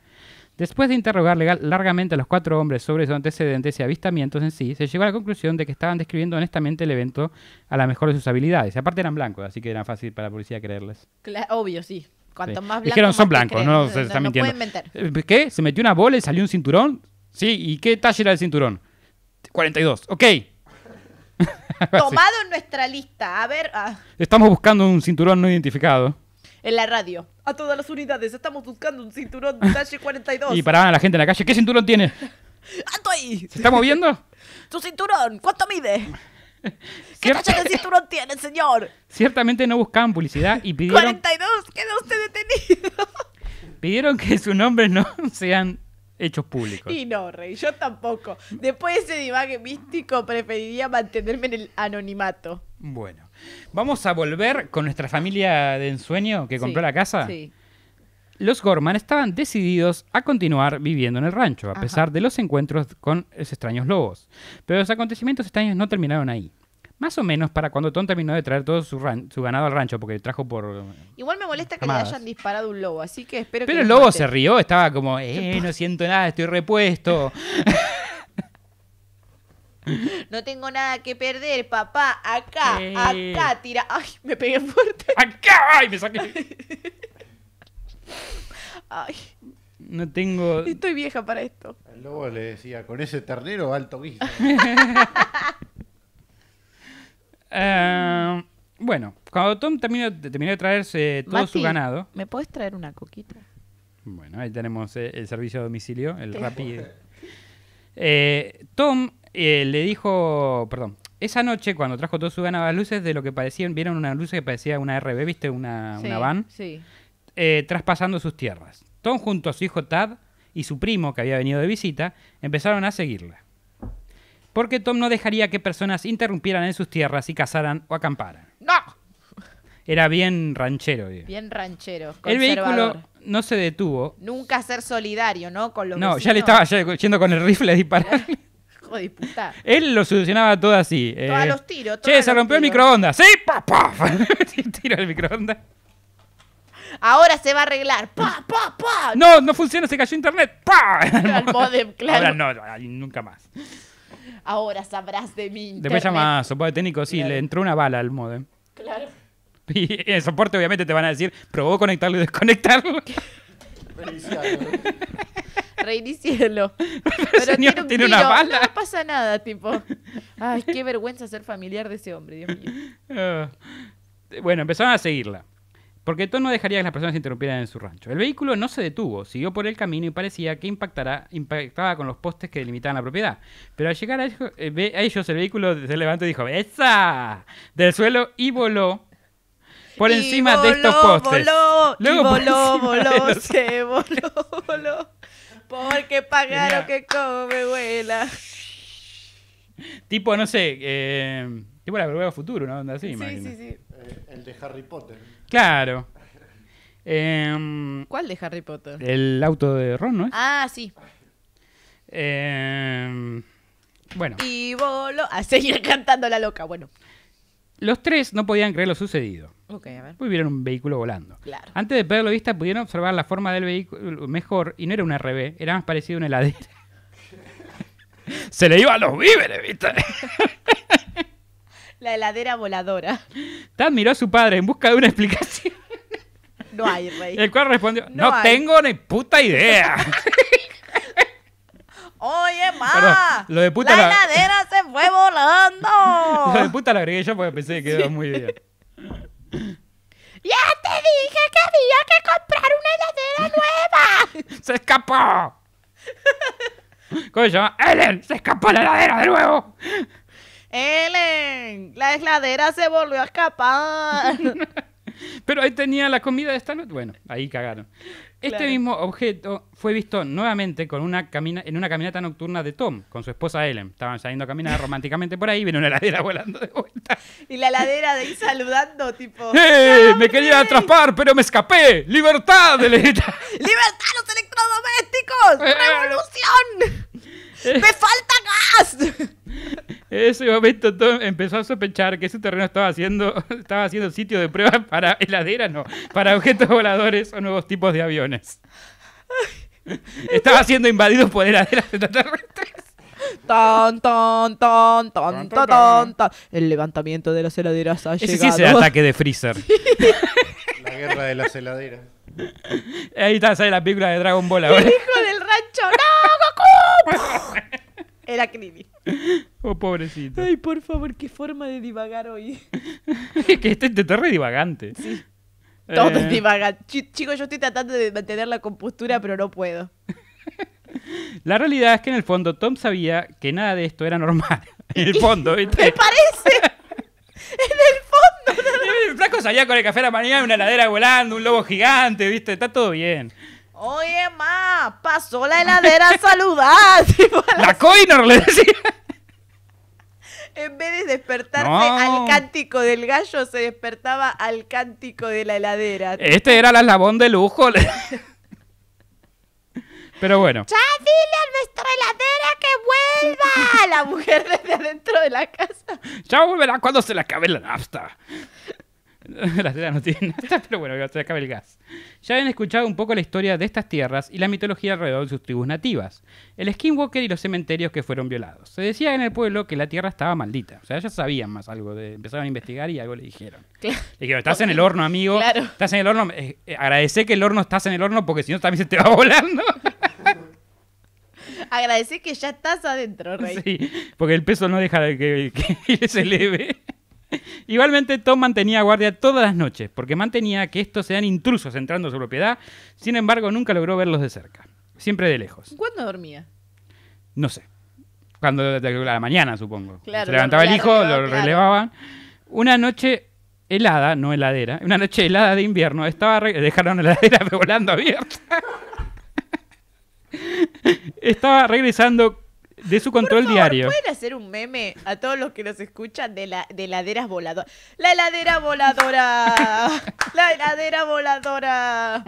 Después de interrogar largamente a los cuatro hombres sobre sus antecedentes y avistamientos en sí, se llegó a la conclusión de que estaban describiendo honestamente el evento a la mejor de sus habilidades. Aparte eran blancos, así que era fácil para la policía creerles. obvio, sí. Cuanto más blancos. Dijeron, son blancos, no, se están mintiendo. Eh, ¿Qué? ¿Se metió una bola y salió un cinturón? Sí, ¿y qué talla era el cinturón? 42. Ok. Tomado en nuestra lista. A ver. Ah. Estamos buscando un cinturón no identificado en la radio. A todas las unidades, estamos buscando un cinturón talle 42. Y paraban a la gente en la calle. ¿Qué cinturón tiene? ¡Alto ahí! ¿Se está moviendo? ¿Su cinturón! ¿Cuánto mide? ¿Qué talla de cinturón tiene, señor? Ciertamente no buscaban publicidad y pidieron... ¡42! ¡Queda usted detenido! Pidieron que su nombre no sean hechos públicos. Y no, Rey, yo tampoco. Después de ese divague místico preferiría mantenerme en el anonimato. Bueno. Vamos a volver con nuestra familia de ensueño que compró la casa. Los Gorman estaban decididos a continuar viviendo en el rancho, a pesar de los encuentros con los extraños lobos. Pero los acontecimientos extraños no terminaron ahí. Más o menos para cuando Tom terminó de traer todo su, ganado al rancho, porque trajo por. Eh, Igual me molesta que le hayan disparado un lobo, así que espero Pero que. Pero el lobo se rió, estaba como, eh, no siento nada, estoy repuesto. No tengo nada que perder, papá. Acá, eh. acá, tira. Ay, me pegué fuerte. Acá, ay, me saqué. Ay. No tengo. Estoy vieja para esto. El lobo le decía, con ese ternero alto guiso. Eh, bueno, cuando Tom terminó, de traerse todo su ganado. ¿Me puedes traer una coquita? Bueno, ahí tenemos eh, el servicio a domicilio, el rápido. Tom eh, le dijo, perdón, esa noche cuando trajo todo su ganadas las luces, de lo que parecían, vieron una luz que parecía una RB, ¿viste? Una, una van, eh, traspasando sus tierras. Tom junto a su hijo Tad y su primo, que había venido de visita, empezaron a seguirla. Porque Tom no dejaría que personas interrumpieran en sus tierras y cazaran o acamparan. ¡No! Era bien ranchero. Bien ranchero. El vehículo no se detuvo. Nunca ser solidario, ¿no? Con los No, ya le estaba yendo con el rifle a dispararle. Él lo solucionaba todo así. Eh, los tiros. Che, se rompió el microondas. ¡Sí! ¡Paf! paf! el microondas. Ahora se va a arreglar. ¡Pa, pa, pa! No, no funciona, se cayó internet. ¡Pa! Al modem, claro. Ahora no, nunca más. Ahora sabrás de mí. Después llama a soporte técnico, sí, le entró una bala al modem. Claro. Y en soporte obviamente te van a decir, probó conectarlo y desconectarlo reiniciarlo Pero tiene, una bala. No pasa nada, tipo. Ay, qué vergüenza ser familiar de ese hombre, Dios mío. Ah. bueno, empezaron a seguirla. Porque todo no dejaría que las personas se interrumpieran en su rancho. El vehículo no se detuvo, siguió por el camino y parecía que impactará impactaba con los postes que delimitaban la propiedad. Pero al llegar eh, a ellos, el vehículo se levantó y dijo, ¡Esa! del suelo y voló por encima de estos postes. Voló, voló, voló, se voló, voló. Porque pagaron que come vuela. Tipo, no sé, eh, tipo la verruga futuro, ¿no? Onda así, sí, sí, sí. Eh, el de Harry Potter. Claro. Em, ¿Cuál de Harry Potter? El auto de Ron, ¿no Ah, sí. Em, bueno. Y voló a ah, seguir cantando la loca, bueno. Los tres no podían creer lo sucedido. Okay, a ver. Pues un vehículo volando. Antes de perderlo vista, pudieron observar la forma del vehículo mejor, y no era un RB, era más parecido a una heladera. Se le iba a los víveres, ¿viste? la heladera voladora. Tad miró a su padre en busca de una explicación. No hay, rey. El cual respondió, no, tengo ni puta idea. Oye, ma, la heladera se fue volando. lo de puta la agregué yo porque pensé que quedó muy bien. ¡Ya te dije que había que comprar una heladera nueva! ¡Se escapó! ¿Cómo se llama? ¡Ellen! ¡Se escapó la heladera de nuevo! ¡Ellen! ¡La heladera se volvió a escapar! Pero ahí tenía la comida de esta noche. Bueno, ahí cagaron. Este mismo objeto fue visto nuevamente con una camina en una caminata nocturna de Tom con su esposa Ellen. Estaban saliendo a caminar románticamente por ahí y vino una ladera volando de vuelta. Y la ladera de ahí saludando, tipo. ¡Eh! me quería atrapar, pero me escapé. ¡Libertad! De ¡Libertad los electrodomésticos! Eh, eh, eh. ¡Revolución! ¡Me falta gas! En ese momento empezó a sospechar que ese terreno estaba haciendo, estaba haciendo sitio de pruebas para heladeras, no, para objetos voladores o nuevos tipos de aviones. Estaba siendo invadido por heladeras extraterrestres. ton ton ton ton ton El levantamiento de las heladeras ha Ese sí es el ataque de Freezer. La guerra de las heladeras. Ahí está, sale la película de Dragon Ball El hijo del rancho. ¡No, Goku! Era creepy. Oh, pobrecito. Ay, por favor, qué forma de divagar hoy. es que este, te este re divagante. Sí. Eh. Todo es divagante. chicos, yo estoy tratando de mantener la compostura, pero no puedo. La realidad es que en el fondo Tom sabía que nada de esto era normal. En el fondo, ¿viste? ¡Me parece! ¡En el fondo! El flaco salía con el café a la mañana, una ladera volando, un lobo gigante, ¿viste? Está todo bien. Oye, ma, pasó la heladera a saludar. la coiner le decía. En vez de despertarse al cántico del gallo, se despertaba al cántico de la heladera. Este era el eslabón de lujo. Pero bueno. ¡Ya dile a nuestra heladera que vuelva! La mujer desde adentro de la casa. Ya volverá cuando se le acabe la nafta. la no tienen nada, pero bueno, se acaba el gas. Ya habían escuchado un poco la historia de estas tierras y la mitología alrededor de sus tribus nativas, el skinwalker y los cementerios que fueron violados. Se decía en el pueblo que la tierra estaba maldita, o sea, ya sabían más algo, empezaron a investigar y algo le dijeron. Le dijeron, estás en el horno, amigo, claro. estás en el horno, eh, eh, agradece que el horno estás en el horno porque si no también se te va volando. Agradece que ya estás adentro, Rey. Sí, porque el peso no deja que, que se eleve. Igualmente, Tom mantenía guardia todas las noches, porque mantenía que estos sean intrusos entrando a su propiedad. Sin embargo, nunca logró verlos de cerca, siempre de lejos. ¿Cuándo dormía? No sé. Cuando la mañana, supongo. Se levantaba el hijo, lo relevaban. Una noche helada, no heladera, una noche helada de invierno, estaba dejaron la heladera volando abierta. estaba regresando de su control diario. ¿Pueden hacer un meme a todos los que nos escuchan de, la, de heladeras voladoras? ¡La heladera voladora! ¡La heladera voladora!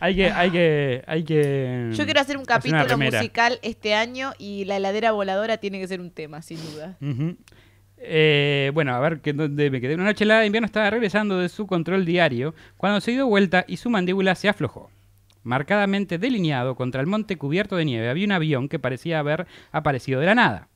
Hay que, hay que, hay que. Yo quiero hacer un capítulo musical este año y la heladera voladora tiene que ser un tema, sin duda. Eh, bueno, a ver que donde me quedé. Una noche la invierno estaba regresando de su control diario cuando se dio vuelta y su mandíbula se aflojó marcadamente delineado contra el monte cubierto de nieve, había un avión que parecía haber aparecido de la nada.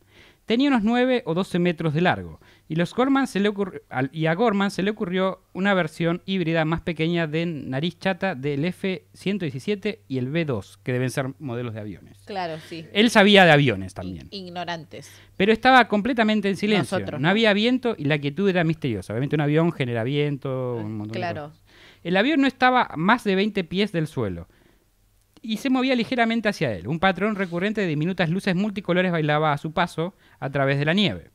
Tenía unos 9 o 12 metros de largo, y, a Gorman se le ocurrió una versión híbrida más pequeña de nariz chata del F-117 y el B-2, que deben ser modelos de aviones. Claro, sí. Él sabía de aviones también. Ignorantes. Pero estaba completamente en silencio. no, había viento y la quietud era misteriosa. Obviamente un avión genera viento, claro. El avión no estaba más de 20 pies del suelo y se movía ligeramente hacia él. Un patrón recurrente de diminutas luces multicolores bailaba a su paso a través de la nieve.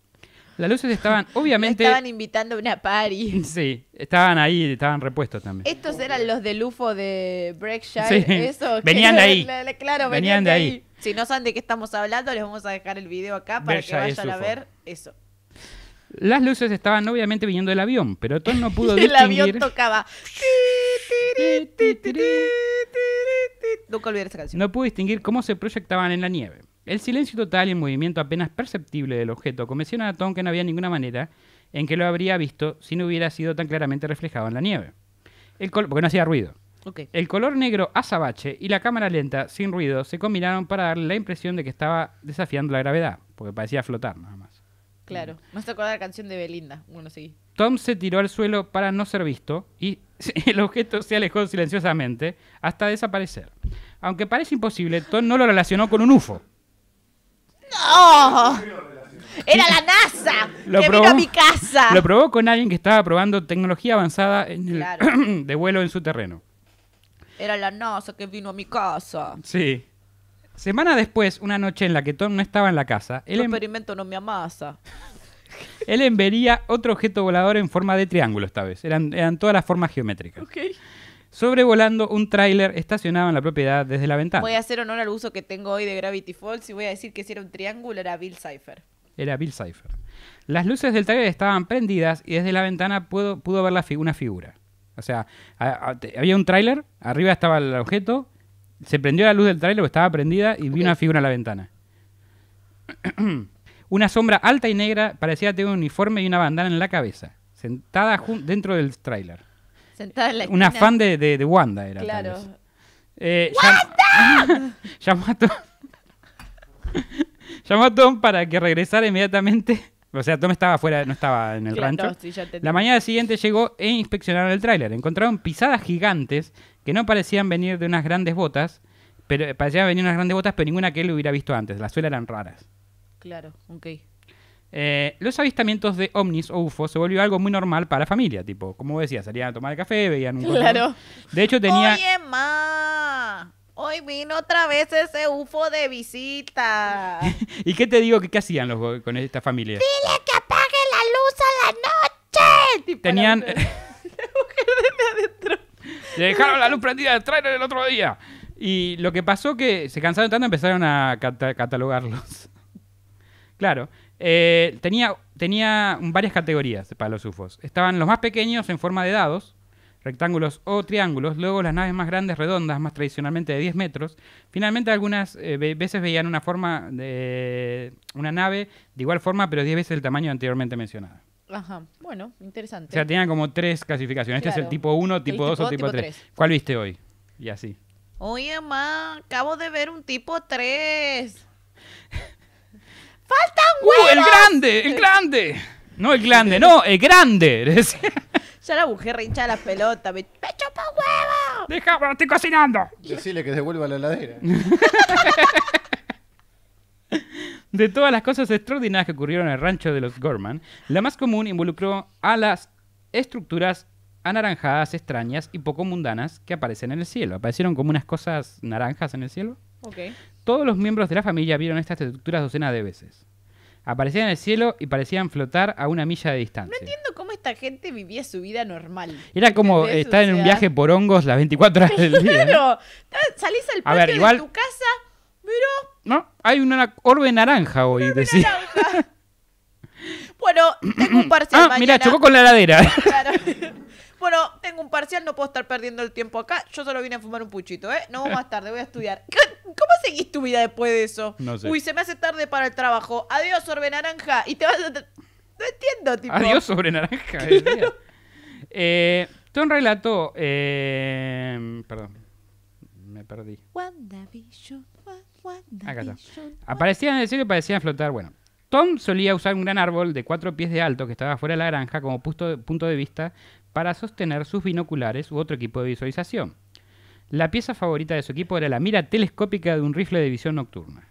Las luces estaban, obviamente. estaban invitando a una party. Sí, estaban ahí, estaban repuestos también. Estos eran los del UFO de Breakshire. venían de ahí. claro, venían, de ahí. Si no saben de qué estamos hablando, les vamos a dejar el video acá para que vayan a ver eso. Las luces estaban obviamente viniendo del avión, pero Tom no pudo distinguir... El avión tocaba... No pudo distinguir cómo se proyectaban en la nieve. El silencio total y el movimiento apenas perceptible del objeto convencieron a Tom que no había ninguna manera en que lo habría visto si no hubiera sido tan claramente reflejado en la nieve. El porque no hacía ruido. El color negro azabache y la cámara lenta sin ruido se combinaron para darle la impresión de que estaba desafiando la gravedad, porque parecía flotar nada más. Claro. Me mm. acordar la canción de Belinda. sí. Tom se tiró al suelo para no ser visto y el objeto se alejó silenciosamente hasta desaparecer. Aunque parece imposible, Tom no lo relacionó con un UFO. ¡No! ¡Era la NASA! ¡Que vino a mi casa! Lo probó con alguien que estaba probando tecnología avanzada de vuelo en su terreno. Era la NASA que vino a mi casa. Sí. Semana después, una noche en la que Tom no estaba en la casa, el experimento no me amasa. Ellen vería otro objeto volador en forma de triángulo esta vez. Eran, eran todas las formas geométricas. Okay. Sobrevolando un tráiler estacionado en la propiedad desde la ventana. Voy a hacer honor al uso que tengo hoy de Gravity Falls y voy a decir que si era un triángulo era Bill Cipher. Era Bill Cipher. Las luces del tráiler estaban prendidas y desde la ventana pudo, ver una figura. O sea, había un tráiler, arriba estaba el objeto, se prendió la luz del tráiler, estaba prendida, y vi una figura en la ventana. una sombra alta y negra parecía tener un uniforme y una bandana en la cabeza, sentada dentro del tráiler. Sentada en la eh, Una fan de, de, Wanda era. Claro. Eh, ¡Wanda! llamó, a Tom, para que regresara inmediatamente. O sea, Tom estaba afuera, no estaba en el rancho. la mañana siguiente llegó e inspeccionaron el tráiler. Encontraron pisadas gigantes que no parecían venir de unas grandes botas, pero eh, parecían venir unas grandes botas, pero ninguna que él hubiera visto antes. Las suelas eran raras. Claro, ok. Eh, los avistamientos de ovnis o UFO se volvió algo muy normal para la familia, tipo, como decía, salían a tomar café, veían un Claro. De hecho tenía Oye, hoy vino otra vez ese UFO de visita. ¿Y qué te digo que qué hacían los con esta familia? Dile que apague la luz a la noche. Tenían adentro. Le dejaron la luz prendida del trailer el otro día. Y lo que pasó que se cansaron tanto empezaron a catalogarlos. claro. Eh, tenía, tenía varias categorías para los UFOs. Estaban los más pequeños en forma de dados, rectángulos o triángulos, luego las naves más grandes, redondas, más tradicionalmente de 10 metros. Finalmente algunas eh, veces veían una forma de una nave de igual forma, pero 10 veces el tamaño anteriormente mencionado. Ajá, bueno, interesante. O sea, tenían como tres clasificaciones. Este es el tipo 1, tipo 2 o tipo 3. ¿Cuál viste hoy? Y así. Oye, mamá, acabo de ver un tipo 3. ¡Faltan huevos! ¡Uh, el grande! ¡El grande! No, el grande, no, el grande. ya la busqué hincha la pelota. ¡Me, me chupa huevo! Déjame, estoy cocinando. Decile que devuelva la heladera. De todas las cosas extraordinarias que ocurrieron en el rancho de los Gorman, la más común involucró a las estructuras anaranjadas, extrañas y poco mundanas que aparecen en el cielo. Aparecieron como unas cosas naranjas en el cielo. Okay. Todos los miembros de la familia vieron estas estructuras docenas de veces. Aparecían en el cielo y parecían flotar a una milla de distancia. No entiendo cómo esta gente vivía su vida normal. Era como estar en un viaje por hongos las 24 horas del día. Claro, salís al patio de tu casa pero... ¿No? Hay una orbe naranja hoy, orbe Naranja. bueno, tengo un parcial. Ah, Mira, chocó con la heladera. Bueno, tengo un parcial, no puedo estar perdiendo el tiempo acá. Yo solo vine a fumar un puchito, ¿eh? No más tarde, voy a estudiar. ¿Cómo seguís tu vida después de eso? Uy, se me hace tarde para el trabajo. Adiós, orbe naranja. Y te vas a. No entiendo, tipo. Adiós, orbe naranja. eh. Eh, un relato. Eh, perdón. Me perdí. yo Aparecían en el cielo y parecían flotar. Bueno, Tom solía usar un gran árbol de cuatro pies de alto que estaba fuera de la granja como punto de vista para sostener sus binoculares u otro equipo de visualización. La pieza favorita de su equipo era la mira telescópica de un rifle de visión nocturna.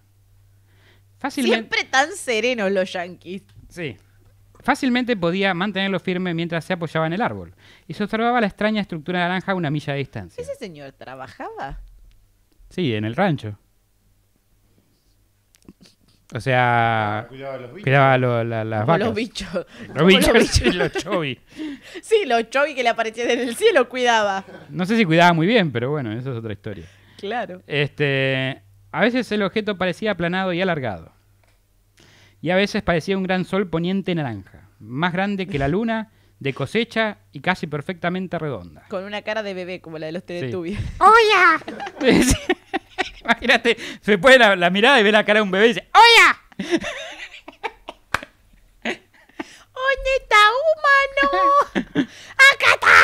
Fácilmente... Siempre tan serenos los yanquis. Sí. Fácilmente podía mantenerlo firme mientras se apoyaba en el árbol y se observaba la extraña estructura naranja a una milla de distancia. ¿Ese señor trabajaba? Sí, en el rancho. O sea, ah, cuidaba los bichos. Los bichos. Los los sí, los chovis que le aparecían en el cielo cuidaba. No sé si cuidaba muy bien, pero bueno, eso es otra historia. Claro. Este, a veces el objeto parecía aplanado y alargado. Y a veces parecía un gran sol poniente naranja, más grande que la luna, de cosecha y casi perfectamente redonda. Con una cara de bebé como la de los Teletubbies. Sí. Imagínate, se pone la, mirada y ve la cara de un bebé y dice, ¡Oye! ¿Dónde está humano? ¡Acá está!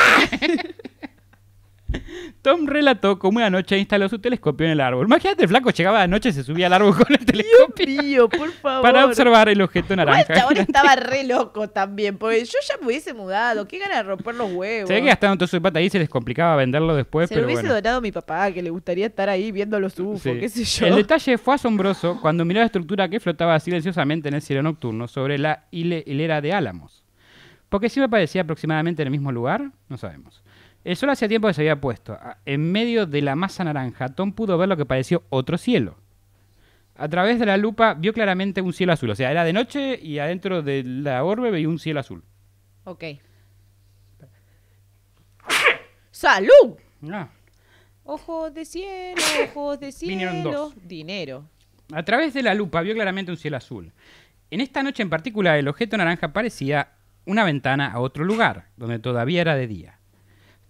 Tom relató cómo una noche instaló su telescopio en el árbol. Imagínate, flaco llegaba de noche y se subía al árbol con el telescopio. por favor. Para observar el objeto naranja. El chabón estaba re loco también, porque yo ya me hubiese mudado. Qué ganas de romper los huevos. Se que gastaron todo su pata ahí se les complicaba venderlo después. Se pero lo hubiese donado a mi papá, que le gustaría estar ahí viendo los UFO, qué sé yo. El detalle fue asombroso cuando miró la estructura que flotaba silenciosamente en el cielo nocturno sobre la hilera de álamos. Porque si me parecía aproximadamente en el mismo lugar, no sabemos. El sol hacía tiempo que se había puesto. En medio de la masa naranja, Tom pudo ver lo que pareció otro cielo. A través de la lupa vio claramente un cielo azul. O sea, era de noche y adentro de la orbe veía un cielo azul. Ok. ¡Salud! Ah. Ojos de cielo, ojos de cielo. Dinero. A través de la lupa vio claramente un cielo azul. En esta noche en particular, el objeto naranja parecía una ventana a otro lugar, donde todavía era de día.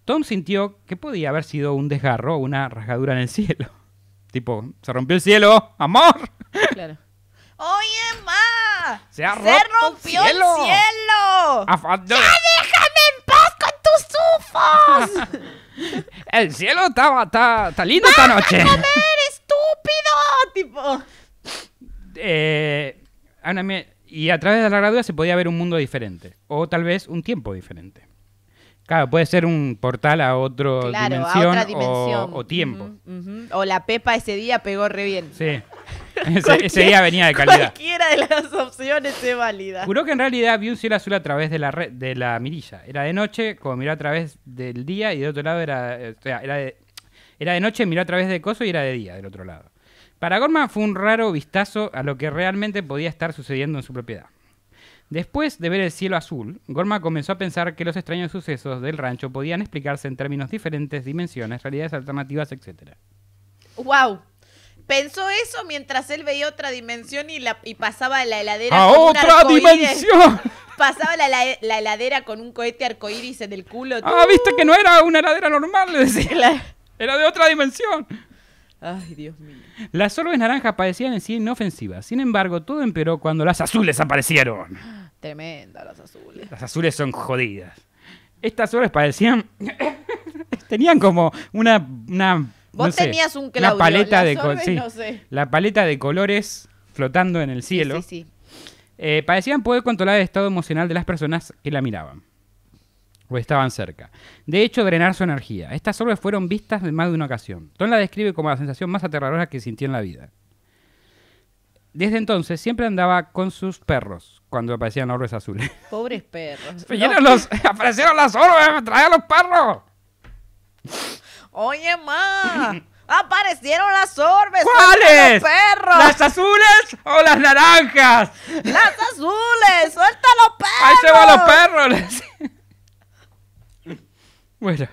Tom sintió que podía haber sido un desgarro o una rasgadura en el cielo. Tipo, se rompió el cielo, amor. Oye, ma. Se, rompió el cielo. ¡Ya déjame en paz con tus sufos! el cielo está, lindo esta noche. A comer, estúpido! Tipo. Eh, y a través de la gradura se podía ver un mundo diferente. O tal vez un tiempo diferente. Claro, puede ser un portal a, otro dimensión, otra dimensión o, tiempo. O la Pepa ese día pegó re bien. Sí. ese, día venía de calidad. Cualquiera de las opciones es válida. Juró que en realidad vio un cielo azul a través de la de la mirilla. Era de noche, como miró a través del día, y de otro lado era, eh, o sea, era, de, era de noche, miró a través de coso y era de día del otro lado. Para Gorman fue un raro vistazo a lo que realmente podía estar sucediendo en su propiedad. Después de ver el cielo azul, Gorma comenzó a pensar que los extraños sucesos del rancho podían explicarse en términos diferentes, dimensiones, realidades alternativas, etc. ¡Wow! Pensó eso mientras él veía otra dimensión y, la, pasaba la heladera. ¡A otra dimensión! Pasaba la, heladera con un cohete arcoíris en el culo. ¡Ah, viste que no era una heladera normal! Era de otra dimensión. Ay, Dios mío. Las orbes naranjas parecían en sí inofensivas. Sin embargo, todo empeoró cuando las azules aparecieron. Tremendas las azules. Las azules son jodidas. Estas orbes parecían. tenían como una. una no sé, tenías paleta de La paleta de colores flotando en el cielo. Sí, sí, eh, parecían poder controlar el estado emocional de las personas que la miraban o estaban cerca. De hecho, drenar su energía. Estas orbes fueron vistas en más de una ocasión. Tom la describe como la sensación más aterradora que sintió en la vida. Desde entonces siempre andaba con sus perros cuando aparecían orbes azules. Pobres perros. ¡Aparecieron las orbes! ¡Trae a los perros! ¡Oye, ma! ¡Aparecieron las orbes! ¿Cuáles? Los perros! ¿Las azules o las naranjas? ¡Las azules! ¡Suelta a los perros! ¡Ahí se van los perros! Bueno.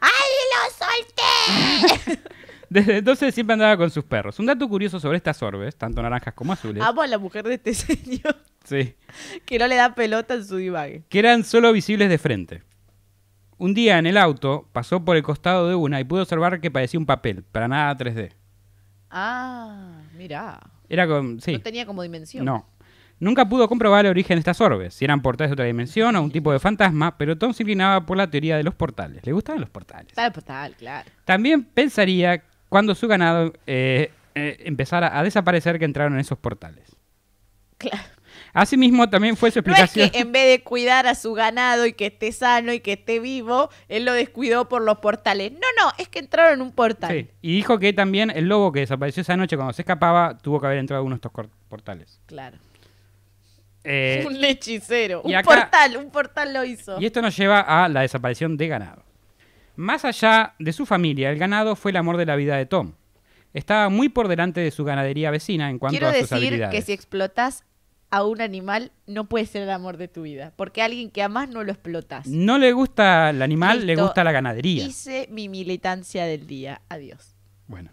¡Ay, lo solté! Desde entonces siempre andaba con sus perros. Un dato curioso sobre estas orbes, tanto naranjas como azules. Amo a la mujer de este señor. Sí. Que no le da pelota en su divague. Que eran solo visibles de frente. Un día en el auto pasó por el costado de una y pudo observar que parecía un papel, para nada 3D. Ah, mirá. Era con, sí. No tenía como dimensión. No. Nunca pudo comprobar el origen de estas orbes, si eran portales de otra dimensión o un tipo de fantasma, pero Tom se inclinaba por la teoría de los portales. Le gustaban los portales. portal, claro. También pensaría cuando su ganado eh, eh, empezara a desaparecer que entraron en esos portales. Claro. Asimismo, también fue su explicación. es que en vez de cuidar a su ganado y que esté sano y que esté vivo, él lo descuidó por los portales. No, no, es que entraron en un portal. Sí. Y dijo que también el lobo que desapareció esa noche cuando se escapaba tuvo que haber entrado en uno de estos portales. Claro. Eh, un lechicero, un portal, un portal lo hizo. Y esto nos lleva a la desaparición de ganado. Más allá de su familia, el ganado fue el amor de la vida de Tom. Estaba muy por delante de su ganadería vecina en cuanto a sus habilidades. Quiero decir que si explotas a un animal no puede ser el amor de tu vida, porque a alguien que amas no lo explotas. No le gusta el animal, le gusta la ganadería. Hice mi militancia del día. Adiós. Bueno.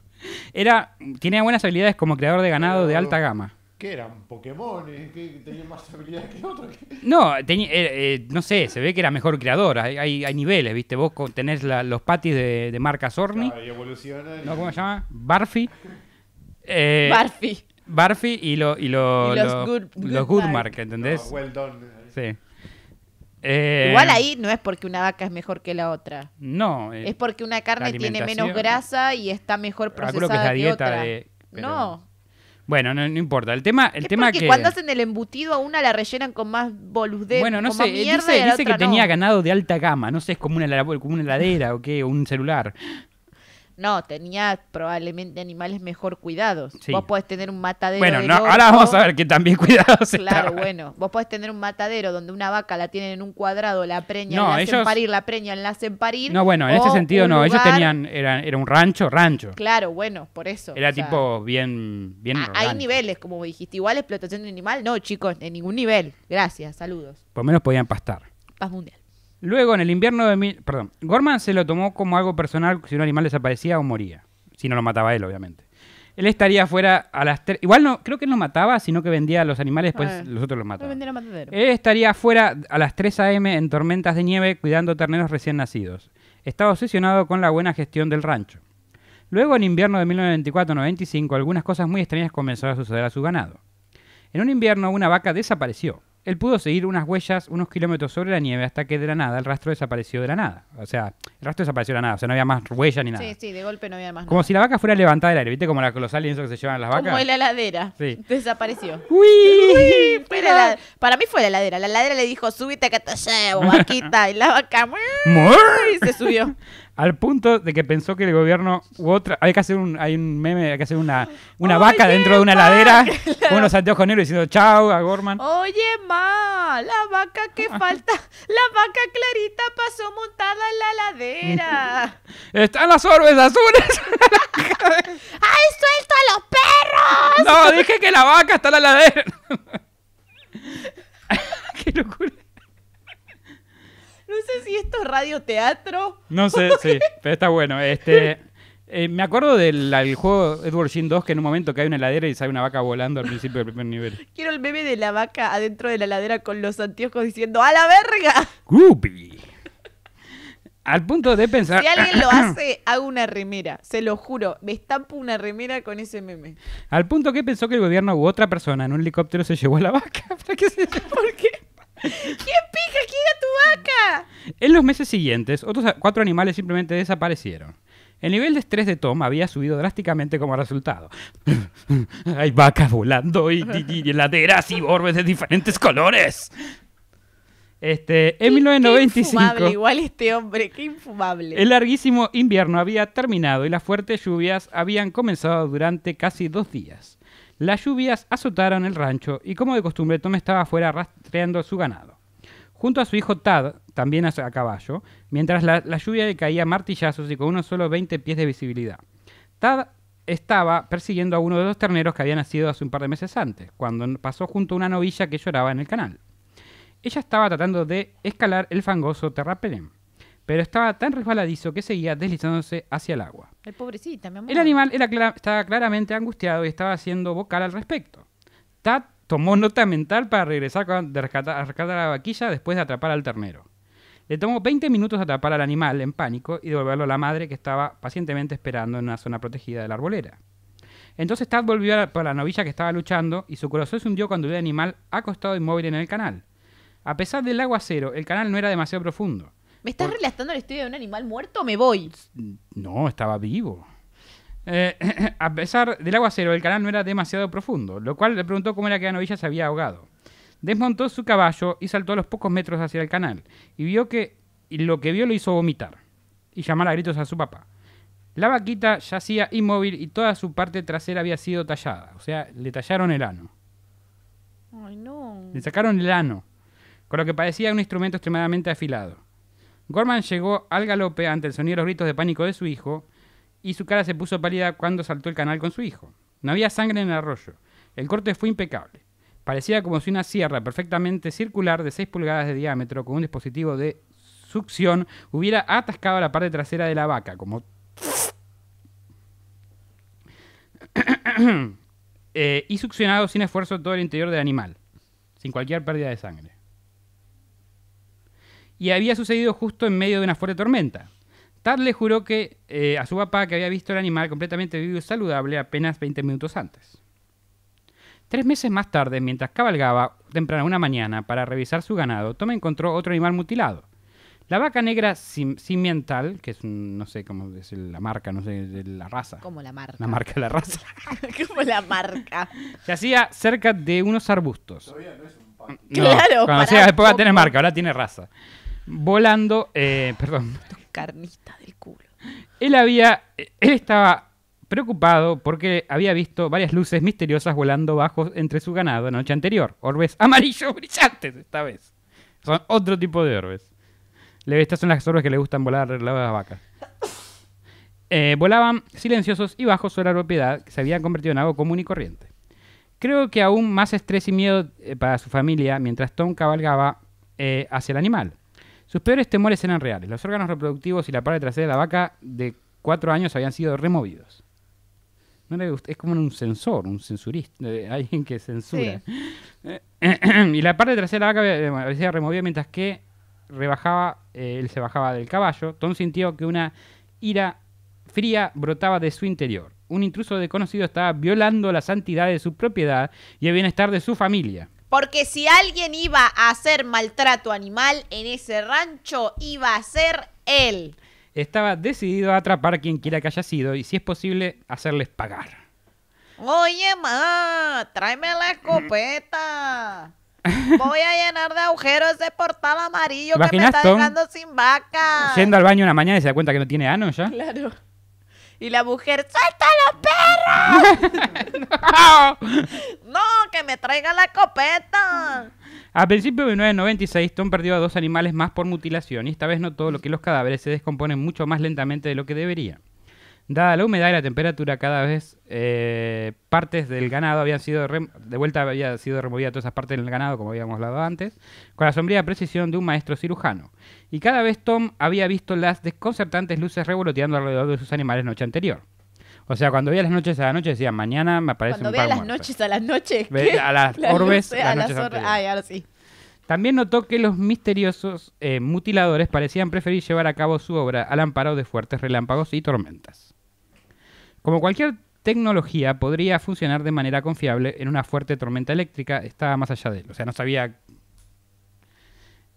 Era tenía buenas habilidades como creador de ganado de alta gama. ¿Qué eran? ¿Pokémon? ¿Que tenían más habilidades que otros? No, eh, eh, no sé, se ve que era mejor creador. Hay, hay, niveles, ¿viste? Vos tenés la- los patis de, de marca Sorni. Claro, y ¿no? ¿Cómo se llama? Barfi. Eh, Barfi. Barfi y, lo- y, los Goodmark. ¿entendés? well done. Sí. Eh, Igual ahí no es porque una vaca es mejor que la otra. No, Es porque una eh, carne tiene menos grasa y está mejor procesada que es la otra. de- No, bueno, no, no, importa. El tema, el es tema que cuando hacen el embutido a una la rellenan con más boludez. Bueno, no sé. Dice, que tenía ganado de alta gama. No sé, es como una, como una heladera o qué, o un celular. No, tenía probablemente animales mejor cuidados. Vos podés tener un matadero. Bueno, no, ahora vamos a ver que también cuidados. Claro, bueno. Vos podés tener un matadero donde una vaca la tienen en un cuadrado, la preña la hacen parir, la preñan, la hacen parir. No, bueno, en ese sentido no. Ellos tenían. Era, un rancho, rancho. Claro, bueno, por eso. Era tipo bien. bien hay niveles, como dijiste. Igual explotación de animal. No, chicos, en ningún nivel. Gracias, saludos. Por lo menos podían pastar. Paz mundial. Luego, en el invierno de... Mil... Perdón, Gorman se lo tomó como algo personal si un animal desaparecía o moría. Si no lo mataba él, obviamente. Él estaría fuera a las 3... Igual no, creo que él no mataba, sino que vendía a los animales, después pues ah, los otros los mataban. Él estaría fuera a las 3 a.m. en tormentas de nieve cuidando terneros recién nacidos. Estaba obsesionado con la buena gestión del rancho. Luego, en invierno de 1994-95, algunas cosas muy extrañas comenzaron a suceder a su ganado. En un invierno, una vaca desapareció él pudo seguir unas huellas unos kilómetros sobre la nieve hasta que de la nada el rastro desapareció de la nada. O sea, el rastro desapareció de la nada, o sea, no había más huellas ni nada. Sí, sí, de golpe no había más Como si la vaca fuera levantada del aire, ¿viste? Como la colosal y eso que se llevan las vacas. Como la ladera Sí. Desapareció. ¡Uy! para mí fue la ladera La ladera le dijo, súbete que te llevo, vaquita. y la vaca, y se subió. al punto de que pensó que el gobierno u otra hay que hacer un hay un meme hay que hacer una vaca dentro de una ladera Bueno, con unos anteojos diciendo chao a Gorman Oye ma la vaca que falta la vaca clarita pasó montada en la ladera están las orbes azules ay suelto a los perros no dije que la vaca está en la ladera qué locura no sé si esto es teatro. No sé, sí, pero está bueno. Este, eh, me acuerdo del juego Edward Shin 2 que en un momento cae una ladera y sale una vaca volando al principio del primer nivel. Quiero el bebé de la vaca adentro de la heladera con los anteojos diciendo ¡A la verga! ¡Gupi! Al punto de pensar. Si alguien lo hace, hago una remera. Se lo juro. Me estampo una remera con ese meme. Al punto que pensó que el gobierno u otra persona en un helicóptero se llevó a la vaca. ¿Para qué ¿Por qué? ¿Quién pica? ¿Quién en los meses siguientes, otros cuatro animales simplemente desaparecieron. El nivel de estrés de Tom había subido drásticamente como resultado. Hay vacas volando y, y heladeras y orbes de diferentes colores. Este, en 1995. igual este hombre, qué infumable. El larguísimo invierno había terminado y las fuertes lluvias habían comenzado durante casi dos días. Las lluvias azotaron el rancho y, como de costumbre, Tom estaba afuera rastreando su ganado junto a su hijo Tad, también a, caballo, mientras la, lluvia le caía martillazos y con unos solo 20 pies de visibilidad. Tad estaba persiguiendo a uno de los terneros que había nacido hace un par de meses antes, cuando pasó junto a una novilla que lloraba en el canal. Ella estaba tratando de escalar el fangoso terrapelén, pero estaba tan resbaladizo que seguía deslizándose hacia el agua. El El animal estaba claramente angustiado y estaba haciendo vocal al respecto. Tad tomó nota mental para regresar de rescatar, a rescatar la vaquilla después de atrapar al ternero. Le tomó 20 minutos atrapar al animal en pánico y devolverlo a la madre que estaba pacientemente esperando en una zona protegida de la arbolera. Entonces Tad volvió a la, novilla que estaba luchando y su corazón se hundió cuando vio al animal acostado inmóvil en el canal. A pesar del agua cero el canal no era demasiado profundo. ¿Me estás relajando relatando la historia de un animal muerto o me voy? No, estaba vivo. Eh, a pesar del agua cero, el canal no era demasiado profundo, lo cual le preguntó cómo era que la novilla se había ahogado. Desmontó su caballo y saltó a los pocos metros hacia el canal, y vio que lo que vio lo hizo vomitar y llamar a gritos a su papá. La vaquita yacía inmóvil y toda su parte trasera había sido tallada, o sea, le tallaron el ano. Ay, no. Le sacaron el ano, con lo que parecía un instrumento extremadamente afilado. Gorman llegó al galope ante el sonido de los gritos de pánico de su hijo y su cara se puso pálida cuando saltó el canal con su hijo. No había sangre en el arroyo. El corte fue impecable. Parecía como si una sierra perfectamente circular de 6 pulgadas de diámetro con un dispositivo de succión hubiera atascado la parte trasera de la vaca, como... Eh, y succionado sin esfuerzo todo el interior del animal, sin cualquier pérdida de sangre. Y había sucedido justo en medio de una fuerte tormenta. Tad le juró que eh, a su papá que había visto el animal completamente vivo y saludable apenas 20 minutos antes. Tres meses más tarde, mientras cabalgaba temprano una mañana para revisar su ganado, Tom encontró otro animal mutilado. La vaca negra cimiental, simiental, que es no sé cómo es la marca, no sé, de la raza. Como la marca. La marca de la raza. Como la marca. Se hacía cerca de unos arbustos. no claro. Cuando después va a tener marca, ahora tiene raza. Volando, eh, perdón, Carnista del culo. Él había, él estaba preocupado porque había visto varias luces misteriosas volando bajo entre su ganado la noche anterior. Orbes amarillos brillantes esta vez. Son otro tipo de orbes. Estas son las orbes que le gustan volar a las vacas. Eh, volaban silenciosos y bajos sobre la propiedad que se había convertido en algo común y corriente. Creo que aún más estrés y miedo eh, para su familia mientras Tom cabalgaba eh, hacia el animal. Sus peores temores eran reales. Los órganos reproductivos y la parte trasera de la vaca de cuatro años habían sido removidos. No le es como un censor, un censurista, eh, alguien que censura. Eh, y la parte trasera de la vaca había eh, sido removida mientras que rebajaba, él se bajaba del caballo. Tom sintió que una ira fría brotaba de su interior. Un intruso desconocido estaba violando la santidad de su propiedad y el bienestar de su familia. Porque si alguien iba a hacer maltrato animal en ese rancho, iba a ser él. Estaba decidido a atrapar a quien quiera que haya sido y si es posible, hacerles pagar. Oye, ma, tráeme la escopeta. Voy a llenar de agujeros ese portal amarillo que me está dejando sin vaca. Yendo al baño una mañana y se da cuenta que no tiene ano ya. Claro. Y la mujer, ¡suelta a los perros! no. que me traiga la copeta. A principios de 1996, Tom perdió a dos animales más por mutilación y esta vez no todo lo que los cadáveres se descomponen mucho más lentamente de lo que debería. Dada la humedad y la temperatura, cada vez eh, partes del ganado habían sido de vuelta había sido removida todas esas partes del ganado, como habíamos hablado antes, con la sombría precisión de un maestro cirujano y cada vez Tom había visto las desconcertantes luces revoloteando alrededor de sus animales noche anterior. O sea, cuando veía las noches a la noche decía, mañana me aparece un par las noches a las noches. A las, orbes. a las ahora sí. También notó que los misteriosos eh, mutiladores parecían preferir llevar a cabo su obra al amparo de fuertes relámpagos y tormentas. Como cualquier tecnología podría funcionar de manera confiable en una fuerte tormenta eléctrica, estaba más allá de él. O sea, no sabía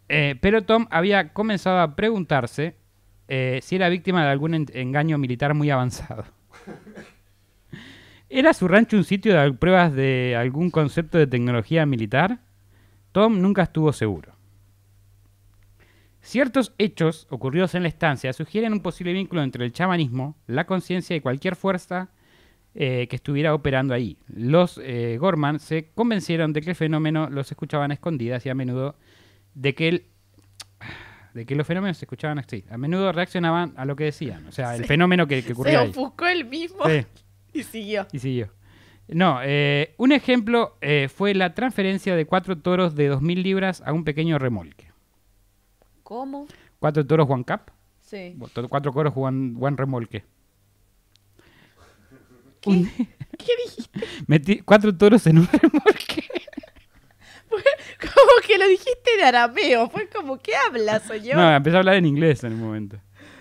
eh, pero Tom había comenzado a preguntarse eh, si era víctima de algún engaño militar muy avanzado. ¿Era su rancho un sitio de pruebas de algún concepto de tecnología militar? Tom nunca estuvo seguro. Ciertos hechos ocurridos en la estancia sugieren un posible vínculo entre el chamanismo, la conciencia y cualquier fuerza eh, que estuviera operando ahí. Los Gorman se convencieron de que el fenómeno los escuchaban a escondidas y a menudo de que de que los fenómenos se escuchaban así. A menudo reaccionaban a lo que decían. O sea, el fenómeno que, que ocurría. Se ofuscó el mismo y siguió. Y siguió. No, eh, un ejemplo eh, fue la transferencia de cuatro toros de 2.000 libras a un pequeño remolque. ¿Cómo? Cuatro toros One Cup. Sí. Cuatro toros One, Remolque. ¿Qué? ¿Qué dijiste? Metí cuatro toros en un remolque que lo dijiste en arameo. Fue como, ¿qué hablas, señor? No, empecé a hablar en inglés en el momento.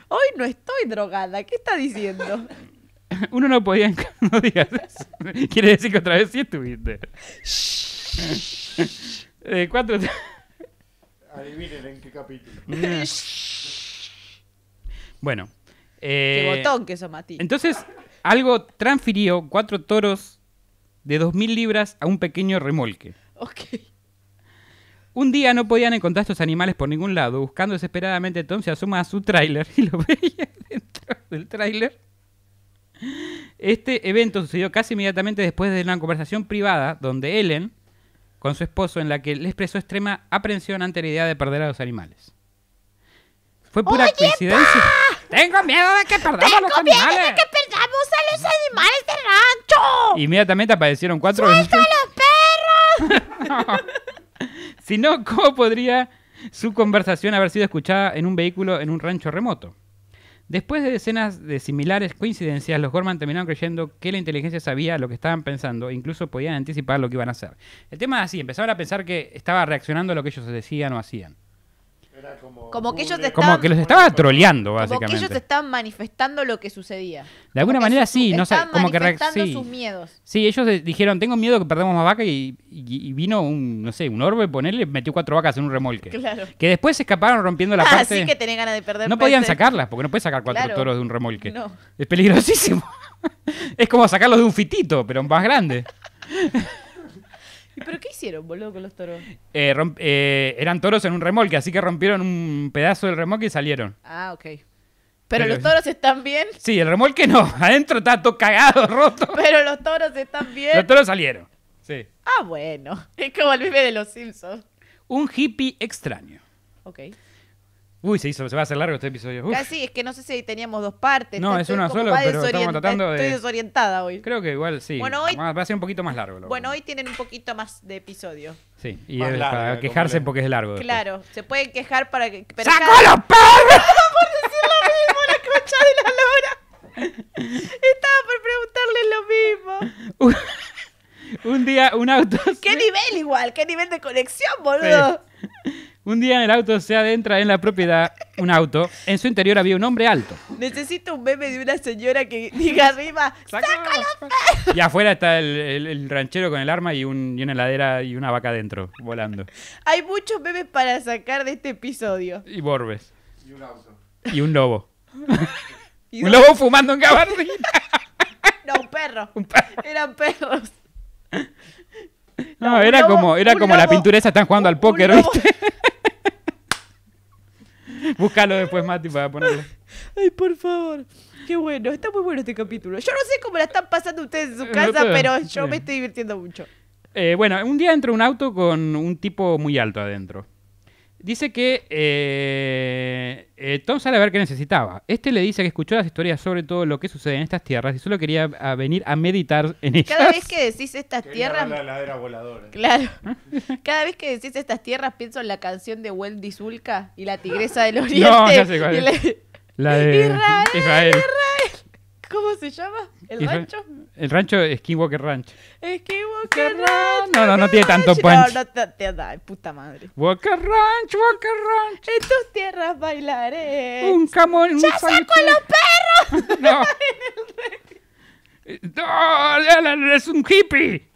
Hoy no estoy drogada. ¿Qué está diciendo? Uno no podía. No digas eso. Quiere decir que otra vez sí estuviste. eh, cuatro. Adivinen en qué capítulo. bueno. qué eh, botón que Entonces, algo transfirió cuatro toros de 2.000 libras a un pequeño remolque. Ok. Un día no podían encontrar estos animales por ningún lado. Buscando desesperadamente, Tom se asoma a su tráiler y lo veía dentro del tráiler. Este evento sucedió casi inmediatamente después de una conversación privada donde Ellen, con su esposo, en la que le expresó extrema aprensión ante la idea de perder a los animales. Fue pura ¡Oye, coincidencia. Tengo miedo de que perdamos a los animales. ¡Tengo Miedo de que perdamos a los animales del rancho. Inmediatamente aparecieron cuatro. ¡Suelta a los perros! Si no, ¿cómo podría su conversación haber sido escuchada en un vehículo en un rancho remoto? Después de decenas de similares coincidencias, los Gorman terminaron creyendo que la inteligencia sabía lo que estaban pensando e incluso podían anticipar lo que iban a hacer. El tema es así, empezaron a pensar que estaba reaccionando a lo que ellos decían o hacían como, que ellos como que los estaba troleando, básicamente. Como que ellos estaban manifestando lo que sucedía. De alguna manera sí, no sé, como que manifestando sus miedos. Sí, ellos dijeron, tengo miedo que perdamos más vacas y, vino un, no sé, un orbe, ponerle, metió cuatro vacas en un remolque. Que después se escaparon rompiendo la ah, parte. No podían sacarlas, porque no puedes sacar cuatro toros de un remolque. Es peligrosísimo. es como sacarlos de un fitito, pero más grande. ¿Pero qué hicieron, boludo, con los toros? Eh, eh, eran toros en un remolque, así que rompieron un pedazo del remolque y salieron. Ah, ok. Pero, los toros están bien. Sí, el remolque no. Adentro está todo cagado, roto. Pero los toros están bien? Los toros salieron. Sí. Ah, bueno. Es como el bebé de los Simpsons. Un hippie extraño. Ok. Uy, se, hizo, se va a hacer largo este episodio. Uf. sí, es que no sé si teníamos dos partes. No, es una sola, pero estamos tratando de... Estoy desorientada hoy. Creo que igual sí. Bueno, hoy... Va a ser un poquito más largo. bueno, hoy tienen un poquito más de episodio. Sí, y es para quejarse porque es largo. Claro, se pueden quejar para que... Pero ¡Sacó los perros! Por decir lo mismo, la concha de la lora. Estaba por preguntarle lo mismo. un día, un auto... ¡Qué nivel igual! ¡Qué nivel de conexión, boludo! Un día en el auto se adentra en la propiedad un auto. En su interior había un hombre alto. Necesito un bebé de una señora que diga arriba, ¡Sácalo! Y afuera está el, ranchero con el arma y, una heladera y una vaca adentro, volando. Hay muchos bebés para sacar de este episodio. Y Borbes. Y un lobo. Y Un lobo Un lobo fumando un gabardina. No, un perro. Eran perros. No, era como, era como la pintura están jugando al póker, Búscalo después, Mati, para ponerlo. Ay, por favor. Qué bueno, está muy bueno este capítulo. Yo no sé cómo la están pasando ustedes en su casa, pero yo me estoy divirtiendo mucho. Eh, bueno, un día entro un auto con un tipo muy alto adentro. Dice que eh, eh, Tom sale a ver qué necesitaba. Este le dice que escuchó las historias sobre todo lo que sucede en estas tierras y solo quería ah, venir a meditar en ellas. Cada vez que decís estas tierras. Claro. ¿Eh? Cada vez que decís estas tierras pienso en la canción de Wendy Zulka y la tigresa del oriente. No, ya sé cuál es. La... de Israel. ¿Cómo se llama? ¿El rancho? El rancho es Skinwalker Ranch. Skinwalker Ranch. No, no, no tiene tanto punch. No, no te da, puta madre. Walker Ranch, Walker Ranch. En tus tierras bailaré. Un camón. ¡Ya saco a los perros! no. ¡No! ¡Es un hippie!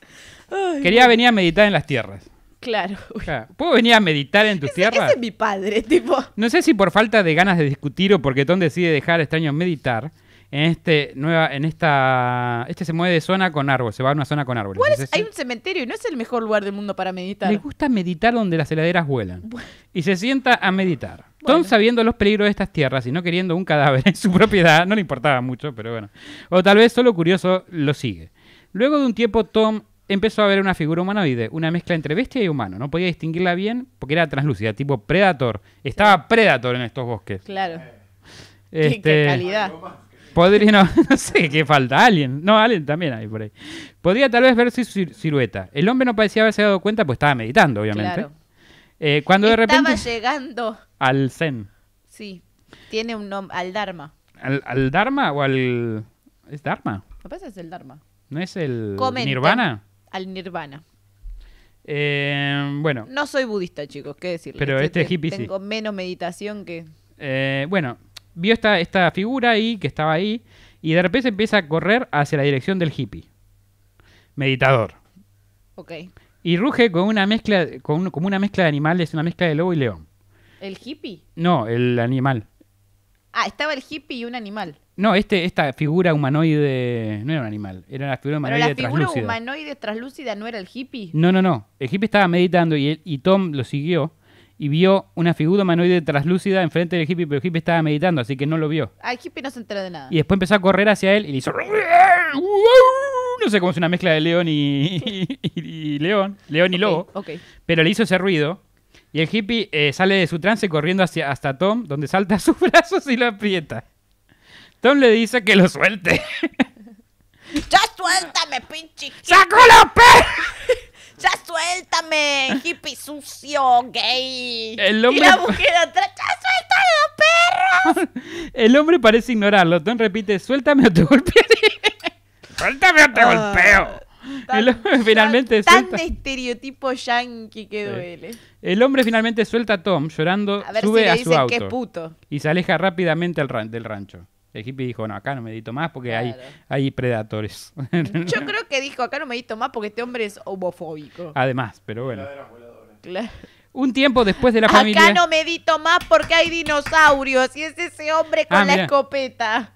Quería venir a meditar en las tierras. Claro. ¿Puedo venir a meditar en tus tierras? Ese es mi padre, tipo. No sé si por falta de ganas de discutir o porque Tom decide dejar a año meditar en este nueva en esta este se mueve de zona con árboles se va a una zona con árboles hay un cementerio y no es el mejor lugar del mundo para meditar le gusta meditar donde las heladeras vuelan y se sienta a meditar Tom sabiendo los peligros de estas tierras y no queriendo un cadáver en su propiedad no le importaba mucho pero bueno o tal vez solo curioso lo sigue luego de un tiempo Tom empezó a ver una figura humanoide, una mezcla entre bestia y humano. No podía distinguirla bien porque era translúcida, tipo Predator. Estaba Predator en estos bosques. Claro. Este, qué calidad. Podría, no, sé qué falta. alguien. No, alguien también hay por ahí. Podría tal vez ver su silueta. El hombre no parecía haberse dado cuenta, pues estaba meditando, obviamente. Claro. Eh, cuando de repente. Estaba llegando. Al Zen. Sí. Tiene un nombre. Al Dharma. Al, Dharma o al. ¿Es Dharma? Lo pasa es el Dharma. ¿No es el Nirvana? Al Nirvana. Eh, bueno. No soy budista, chicos, qué decir Pero este, este, es hippie Tengo menos meditación que. Eh, bueno, vio esta, figura ahí, que estaba ahí, y de repente empieza a correr hacia la dirección del hippie. Meditador. Ok. Y ruge con una mezcla, con como una mezcla de animales, una mezcla de lobo y león. ¿El hippie? No, el animal. Ah, estaba el hippie y un animal. No, este, esta figura humanoide no era un animal, era una figura Pero la figura humanoide translúcida no era el hippie. No, no, no. El hippie estaba meditando y, y Tom lo siguió y vio una figura humanoide translúcida enfrente del hippie, pero el hippie estaba meditando, así que no lo vio. Ah, el hippie no se enteró de nada. Y después empezó a correr hacia él y le hizo... No sé cómo es una mezcla de león y, león, león y lobo. Pero le hizo ese ruido y el hippie eh, sale de su trance corriendo hacia, hasta Tom, donde salta a sus brazos y lo aprieta. Tom le dice que lo suelte. ¡Ya suéltame, pinche! ¡Sacó los ¡Ya suéltame! ¡Hippie sucio, gay! El hombre... Y la mujer atrás, ¡ya suéltame, perros! El hombre parece ignorarlo. Tom repite, suéltame o te golpearé. ¡Suéltame o te ah, golpeo! el hombre finalmente suelta. Tan estereotipo yankee que duele. El hombre finalmente suelta a Tom, llorando, a ver si le a Que es puto. Y se aleja rápidamente del rancho. El hippie dijo, no, acá no medito más porque hay, hay predadores. Yo creo que dijo, acá no medito más porque este hombre es homofóbico. Además, pero bueno. Un tiempo después de la familia... Acá no medito más porque hay dinosaurios y es ese hombre con ah, la escopeta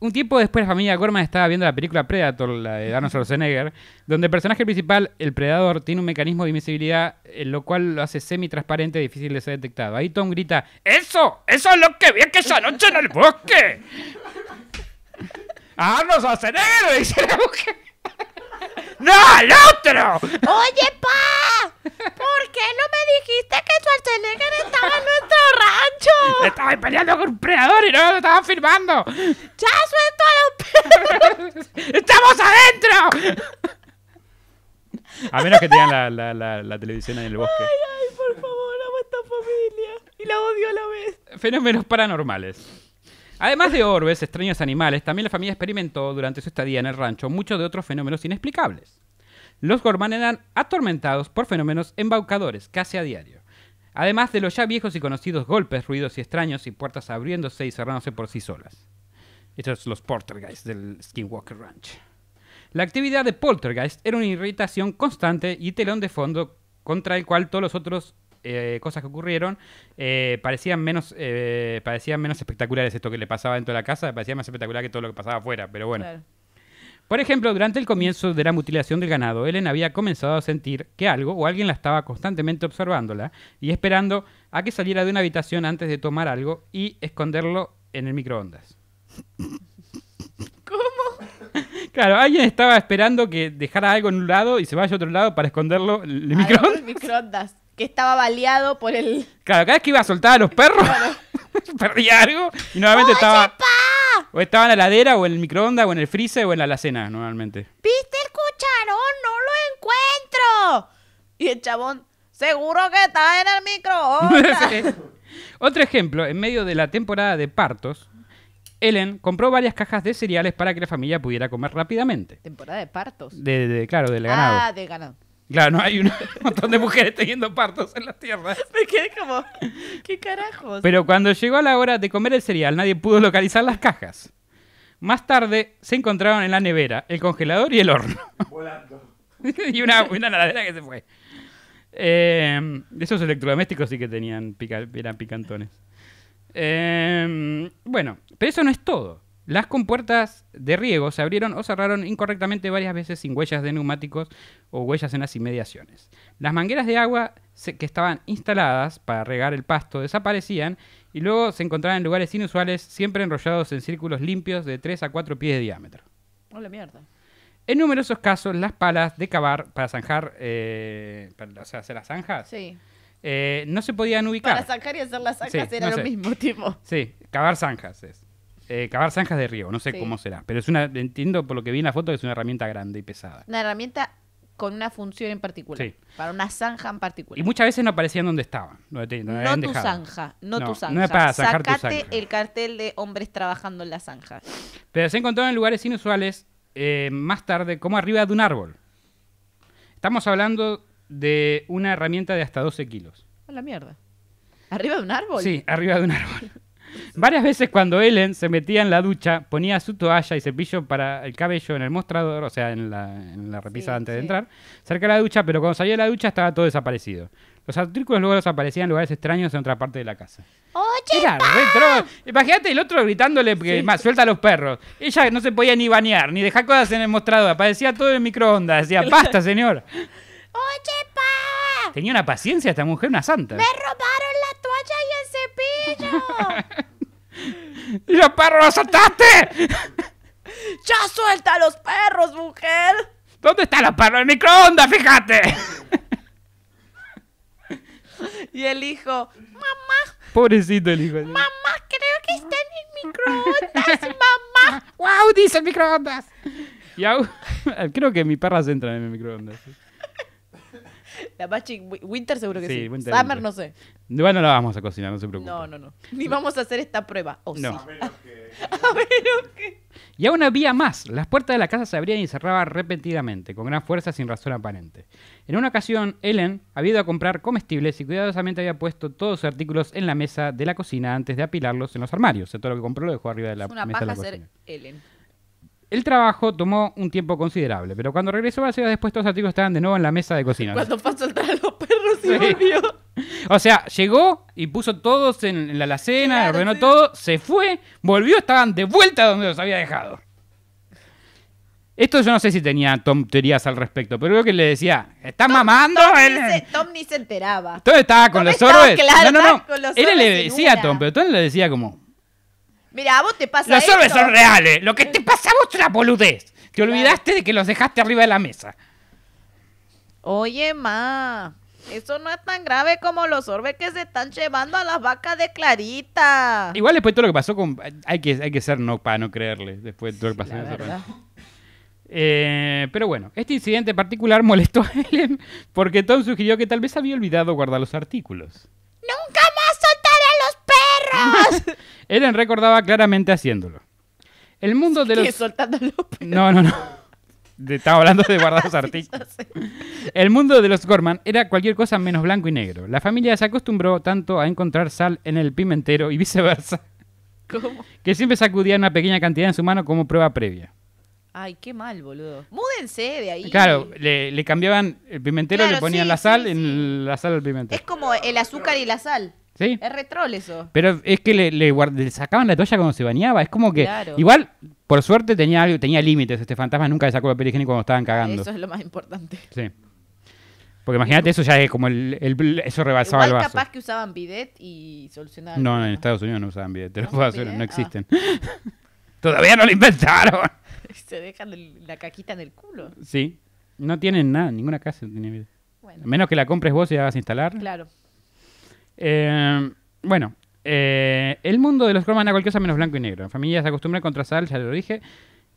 un tiempo después la familia Gorman estaba viendo la película Predator, la de Arnold Schwarzenegger, donde el personaje principal, el predador, tiene un mecanismo de invisibilidad, en eh, lo cual lo hace semi-transparente y difícil de ser detectado. Ahí Tom grita, ¡Eso! ¡Eso es lo que vi aquella noche en el bosque! Arnold Schwarzenegger! Dice la mujer. ¡No, al otro! ¡Oye, pa! ¿Por qué no me dijiste que Schwarzenegger estaba en nuestro rancho? Estaba peleando con un predador y no lo estaban firmando. ¡Ya suelto a los ¡Estamos adentro! A menos que tengan la, la, la, televisión ahí en el bosque. Ay, ay, por favor, amo a esta familia. Y la odio a la vez. Fenómenos paranormales. Además de orbes, extraños animales, también la familia experimentó durante su estadía en el rancho muchos de otros fenómenos inexplicables. Los Gorman eran atormentados por fenómenos embaucadores casi a diario. Además de los ya viejos y conocidos golpes, ruidos y extraños y puertas abriéndose y cerrándose por sí solas. Estos son los poltergeists del Skinwalker Ranch. La actividad de poltergeist era una irritación constante y telón de fondo contra el cual todos los otros eh, cosas que ocurrieron eh, parecían, menos, eh, parecían menos espectaculares esto que le pasaba dentro de la casa, parecía más espectacular que todo lo que pasaba afuera, pero bueno. Por ejemplo, durante el comienzo de la mutilación del ganado, Ellen había comenzado a sentir que algo o alguien la estaba constantemente observándola y esperando a que saliera de una habitación antes de tomar algo y esconderlo en el microondas. ¿Cómo? Claro, alguien estaba esperando que dejara algo en un lado y se vaya a otro lado para esconderlo en el microondas que estaba baleado por el. Claro, cada vez que iba a soltar a los perros, perdía algo y nuevamente estaba. O estaba en la ladera, o en el microondas, o en el freezer, o en la alacena, normalmente. ¿Viste el cucharón? ¡No lo encuentro! Y el chabón, seguro que está en el microondas. Otro ejemplo, en medio de la temporada de partos, Ellen compró varias cajas de cereales para que la familia pudiera comer rápidamente. ¿Temporada de partos? De, de claro, del ganado. Ah, del ganado. Claro, no hay un montón de mujeres teniendo partos en las tierras. Me quedé como, ¿qué carajos? Pero cuando llegó la hora de comer el cereal, nadie pudo localizar las cajas. Más tarde se encontraron en la nevera, el congelador y el horno. Volando. y una, una que se fue. Em, esos electrodomésticos sí que tenían eran picantones. Em, bueno, pero eso no es todo. Las compuertas de riego se abrieron o cerraron incorrectamente varias veces sin huellas de neumáticos o huellas en las inmediaciones. Las mangueras de agua que estaban instaladas para regar el pasto desaparecían y luego se encontraban en lugares inusuales, siempre enrollados en círculos limpios de 3 a 4 pies de diámetro. Hola mierda. En numerosos casos, las palas de cavar para zanjar, eh, o sea, hacer las zanjas, sí. Eh, no se podían ubicar. Para zanjar y hacer las zanjas era lo mismo, tipo. Sí, cavar zanjas es. Eh, cavar zanjas de río, no sé cómo será. Pero es una, entiendo por lo que vi en la foto que es una herramienta grande y pesada. Una herramienta con una función en particular. Para una zanja en particular. Y muchas veces no aparecían donde estaban. No, tu zanja, no, tu zanja. No para el cartel de hombres trabajando en la zanja. Pero se encontraron en lugares inusuales eh, más tarde, como arriba de un árbol. Estamos hablando de una herramienta de hasta 12 kilos. la mierda. ¿Arriba de un árbol? Sí, arriba de un árbol. Varias veces cuando Ellen se metía en la ducha, ponía su toalla y cepillo para el cabello en el mostrador, o sea, en la, repisa antes de entrar, cerca de la ducha, pero cuando salía de la ducha estaba todo desaparecido. Los artículos luego desaparecían en lugares extraños en otra parte de la casa. ¡Oye! Imagínate el otro gritándole que más suelta a los perros. Ella no se podía ni bañar, ni dejar cosas en el mostrador. Aparecía todo en el microondas. Decía, basta, señor. ¡Oye, pa! Tenía una paciencia esta mujer, una santa. ¡Me ¡Niño! perro, lo saltaste! ¡Ya suelta a los perros, mujer! ¿Dónde está la perros? ¡En microondas, fíjate! Y el hijo, mamá. Pobrecito el hijo. Mamá, creo que está en el microondas, mamá. ¡Wow! Dice el microondas. creo que mi perra se entra en el microondas. La Pachi, Winter seguro que sí. Summer no sé. Bueno, la vamos a cocinar, no se preocupen. No, no, no. Ni vamos a hacer esta prueba. O no. sí. A que... a Y aún había más. Las puertas de la casa se abrían y cerraban repentinamente, con gran fuerza sin razón aparente. En una ocasión, Ellen había ido a comprar comestibles y cuidadosamente había puesto todos sus artículos en la mesa de la cocina antes de apilarlos en los armarios. todo lo que compró lo dejó arriba de la es una mesa paja Ser Ellen. El trabajo tomó un tiempo considerable, pero cuando regresó a ciudad después todos los artículos estaban de nuevo en la mesa de cocina. Cuando pasó a a los perros volvió. O sea, llegó y puso todos en la alacena, ordenó todo, se fue, volvió, estaban de vuelta donde los había dejado. Esto yo no sé si tenía Tom teorías al respecto, pero creo que le decía, ¿estás mamando? Tom, ni se, enteraba. ¿Todo estaba con los zorros? Claro, no, no, no. Él le decía a Tom, pero Tom le decía como, Mira, vos te pasa Los orbes son reales. Lo que te pasa a vos es una boludez. Te olvidaste de que los dejaste arriba de la mesa. Oye, ma. Eso no es tan grave como los orbes que se están llevando a las vacas de Clarita. Igual después todo lo que pasó con... Hay que, hay que ser no para no creerle después de todo lo que pasó con eh, pero bueno, este incidente particular molestó a Helen porque Tom sugirió que tal vez había olvidado guardar los artículos. ¡Nunca más! Eran recordaba claramente haciéndolo. El mundo de los. No, no, no. estaba hablando de guardados artistas. El mundo de los Gorman era cualquier cosa menos blanco y negro. La familia se acostumbró tanto a encontrar sal en el pimentero y viceversa. ¿Cómo? Que siempre sacudía una pequeña cantidad en su mano como prueba previa. Ay, qué mal, boludo. Múdense de ahí. Claro, le, cambiaban el pimentero, le ponían la sal en la sal del pimentero. Es como el azúcar y la sal. Sí. Es retrol eso. Pero es que le, le, sacaban la toalla cuando se bañaba. Es como que. Igual, por suerte, tenía tenía límites. Este fantasma nunca le sacó papel higiénico cuando estaban cagando. Eso es lo más importante. Sí. Porque imagínate, eso ya es como el, eso rebasaba el vaso. capaz que usaban bidet y solucionaban. No, en Estados Unidos no usaban bidet, te puedo hacer, no ah. existen. Todavía no lo inventaron. Se dejan la caquita en el culo. Sí. No tienen nada, ninguna casa tiene bidet. Bueno. menos que la compres vos y la hagas instalar. Claro. Eh, bueno, eh, el mundo de los cromas era cualquier cosa menos blanco y negro. En familia se acostumbra a contrasar, ya lo dije.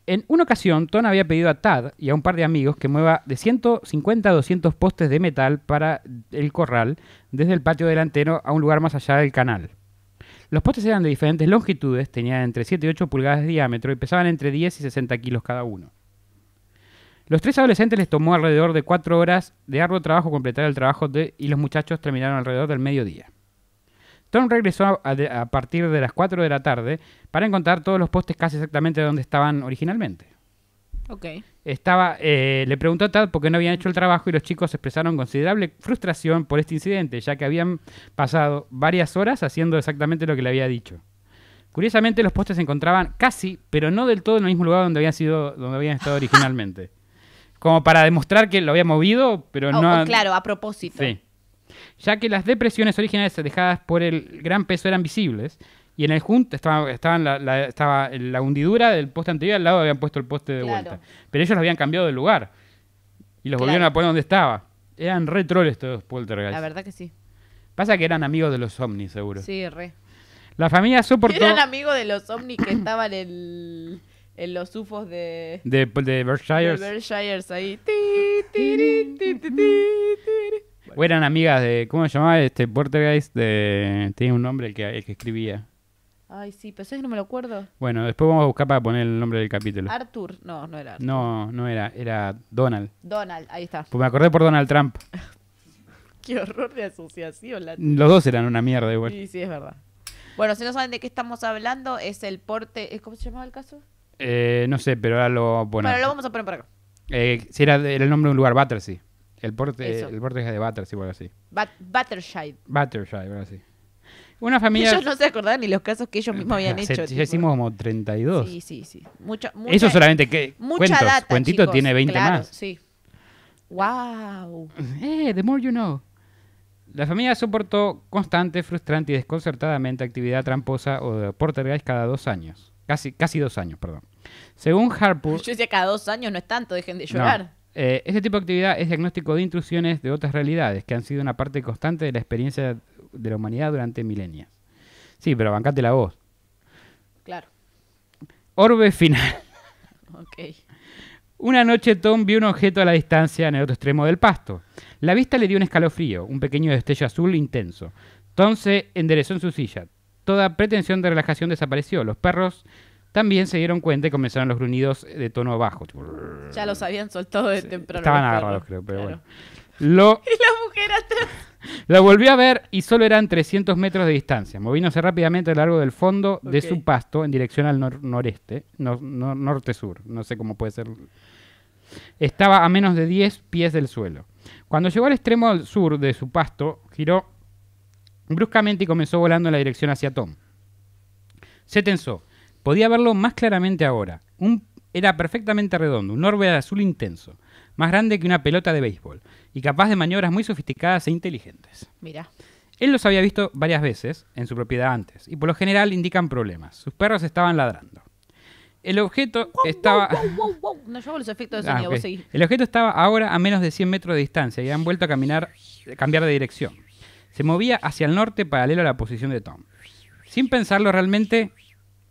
En una ocasión, Ton había pedido a Tad y a un par de amigos que mueva de 150 a 200 postes de metal para el corral desde el patio delantero a un lugar más allá del canal. Los postes eran de diferentes longitudes, tenían entre 7 y 8 pulgadas de diámetro y pesaban entre 10 y 60 kilos cada uno. Los tres adolescentes les tomó alrededor de cuatro horas de arduo trabajo completar el trabajo de, y los muchachos terminaron alrededor del mediodía. Tom regresó a, partir de las cuatro de la tarde para encontrar todos los postes casi exactamente donde estaban originalmente. Ok. Estaba, eh, le preguntó a Tad por qué no habían hecho el trabajo y los chicos expresaron considerable frustración por este incidente, ya que habían pasado varias horas haciendo exactamente lo que le había dicho. Curiosamente, los postes se encontraban casi, pero no del todo en el mismo lugar donde habían, sido, donde habían estado originalmente. Como para demostrar que lo había movido, pero oh, no. Oh, claro, a propósito. Sí. Ya que las depresiones originales dejadas por el gran peso eran visibles, y en el Junt estaba, la, hundidura del poste anterior, al lado habían puesto el poste de vuelta. Pero ellos lo habían cambiado de lugar. Y los volvieron a poner donde estaba. Eran re troles estos poltergeists. La verdad que sí. Pasa que eran amigos de los ovnis, seguro. Sí, re. La familia soportó... Eran amigos de los ovnis que estaban en el en los UFOs de... De, de Berkshires. ahí. O eran amigas de... ¿Cómo se llamaba este Portergeist? De, tenía un nombre el que, el que escribía. Ay, sí, pero es que no me lo acuerdo. Bueno, después vamos a buscar para poner el nombre del capítulo. Arthur, no, no era. Arthur. No, no era, era Donald. Donald, ahí está. Pues me acordé por Donald Trump. Qué horror de asociación. La Los dos eran una mierda igual. Sí, sí, es verdad. Bueno, si no saben de qué estamos hablando, es el porte... ¿Cómo se llamaba el caso? Eh, no sé, pero ahora lo. Bueno, bueno, lo vamos a poner por acá. Eh, si era, el nombre de un lugar, Battersea. El, porte, el de Battersea, igual así. Battershide. Battershide, igual así. Una familia. Ellos no se acordaban ni los casos que ellos mismos habían hecho. Ya hicimos como 32. Sí, sí, sí. Eso solamente que. Mucha cuentos. Cuentito tiene 20 claro, más. Sí. ¡Wow! Eh, the more you know. La familia soportó constante, frustrante y desconcertadamente actividad tramposa o de portergeist cada dos años. Casi, casi dos años, perdón. Según Harpur. Yo decía cada dos años no es tanto, dejen de llorar. Eh, este tipo de actividad es diagnóstico de intrusiones de otras realidades que han sido una parte constante de la experiencia de la humanidad durante milenios. Sí, pero bancate la voz. Claro. Orbe final. ok. Una noche Tom vio un objeto a la distancia en el otro extremo del pasto. La vista le dio un escalofrío, un pequeño destello azul intenso. Tom se enderezó en su silla. Toda pretensión de relajación desapareció. Los perros también se dieron cuenta y comenzaron los gruñidos eh, de tono bajo. ya los habían soltado de temprano. Estaban agarrados, creo, pero bueno. Lo... Y la mujer volví a ver y solo eran 300 metros de distancia, moviéndose rápidamente a lo largo del fondo de su pasto en dirección al noreste, norte-sur, no sé cómo puede ser. Estaba a menos de 10 pies del suelo. Cuando llegó al extremo sur de su pasto, giró bruscamente y comenzó volando en la dirección hacia Tom. Se tensó, Podía verlo más claramente ahora. era perfectamente redondo, un orbe azul intenso, más grande que una pelota de béisbol, y capaz de maniobras muy sofisticadas e inteligentes. Mira. Él los había visto varias veces en su propiedad antes, y por lo general indican problemas. Sus perros estaban ladrando. El objeto estaba. El objeto estaba ahora a menos de 100 metros de distancia y han vuelto a caminar, eh, cambiar de dirección. Se movía hacia el norte paralelo a la posición de Tom. Sin pensarlo realmente,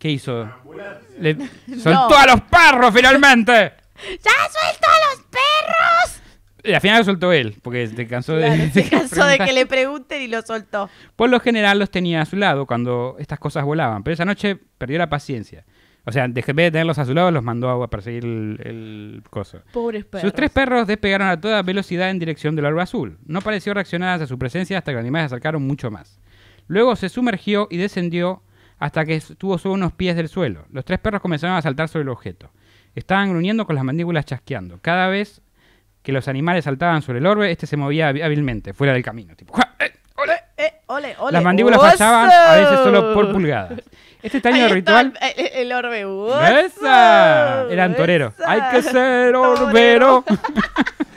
¿Qué hizo? ¡Soltó a los perros finalmente! ¡Ya suelto a los perros! Y al final lo soltó él, porque se cansó de. que le pregunten y lo soltó. Por lo general los tenía a su lado cuando estas cosas volaban, pero esa noche perdió la paciencia. O sea, en de tenerlos a su lado, los mandó a perseguir el, coso. Pobres perros. Sus tres perros despegaron a toda velocidad en dirección del árbol azul. No pareció reaccionar a su presencia hasta que los animales se acercaron mucho más. Luego se sumergió y descendió hasta que estuvo solo unos pies del suelo. Los tres perros comenzaron a saltar sobre el objeto. Estaban gruñendo con las mandíbulas chasqueando. Cada vez que los animales saltaban sobre el orbe, este se movía hábilmente, fuera del camino. ¡Eh! ¡Ole! Eh, eh, ole, ole. Las mandíbulas fallaban a veces solo por pulgadas. Este extraño el ritual. el, el, orbe. ¡Esa! Eran toreros. ¡Hay que ser orbero!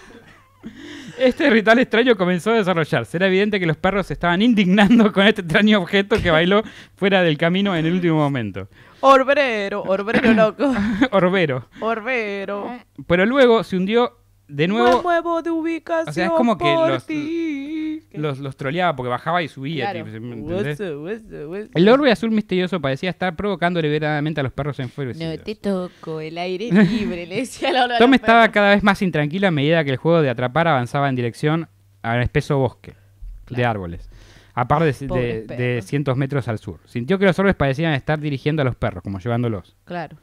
Este ritual extraño comenzó a desarrollarse. Era evidente que los perros se estaban indignando con este extraño objeto que bailó fuera del camino en el último momento. Orbero, orbero loco. Orbero. Orbero. Pero luego se hundió de nuevo. O sea, es como que los, los, troleaba porque bajaba y subía. El orbe azul misterioso parecía estar provocando liberadamente a los perros fuego No te toco, el aire libre, le decía la Tom estaba cada vez más intranquila a medida que el juego de atrapar avanzaba en dirección al espeso bosque de árboles. A par de, de cientos metros al sur. Sintió que los orbes parecían estar dirigiendo a los perros, como llevándolos. Claro.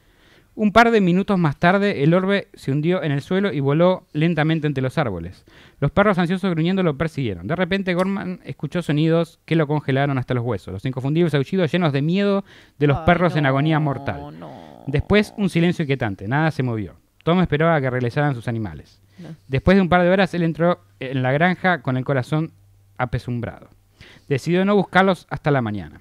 Un par de minutos más tarde, el orbe se hundió en el suelo y voló lentamente entre los árboles. Los perros ansiosos gruñendo lo persiguieron. De repente, Gorman escuchó sonidos que lo congelaron hasta los huesos. Los inconfundibles aullidos llenos de miedo de los perros en agonía mortal. Después, un silencio inquietante. Nada se movió. Tom esperaba que regresaran sus animales. Después de un par de horas, él entró en la granja con el corazón apesumbrado. Decidió no buscarlos hasta la mañana.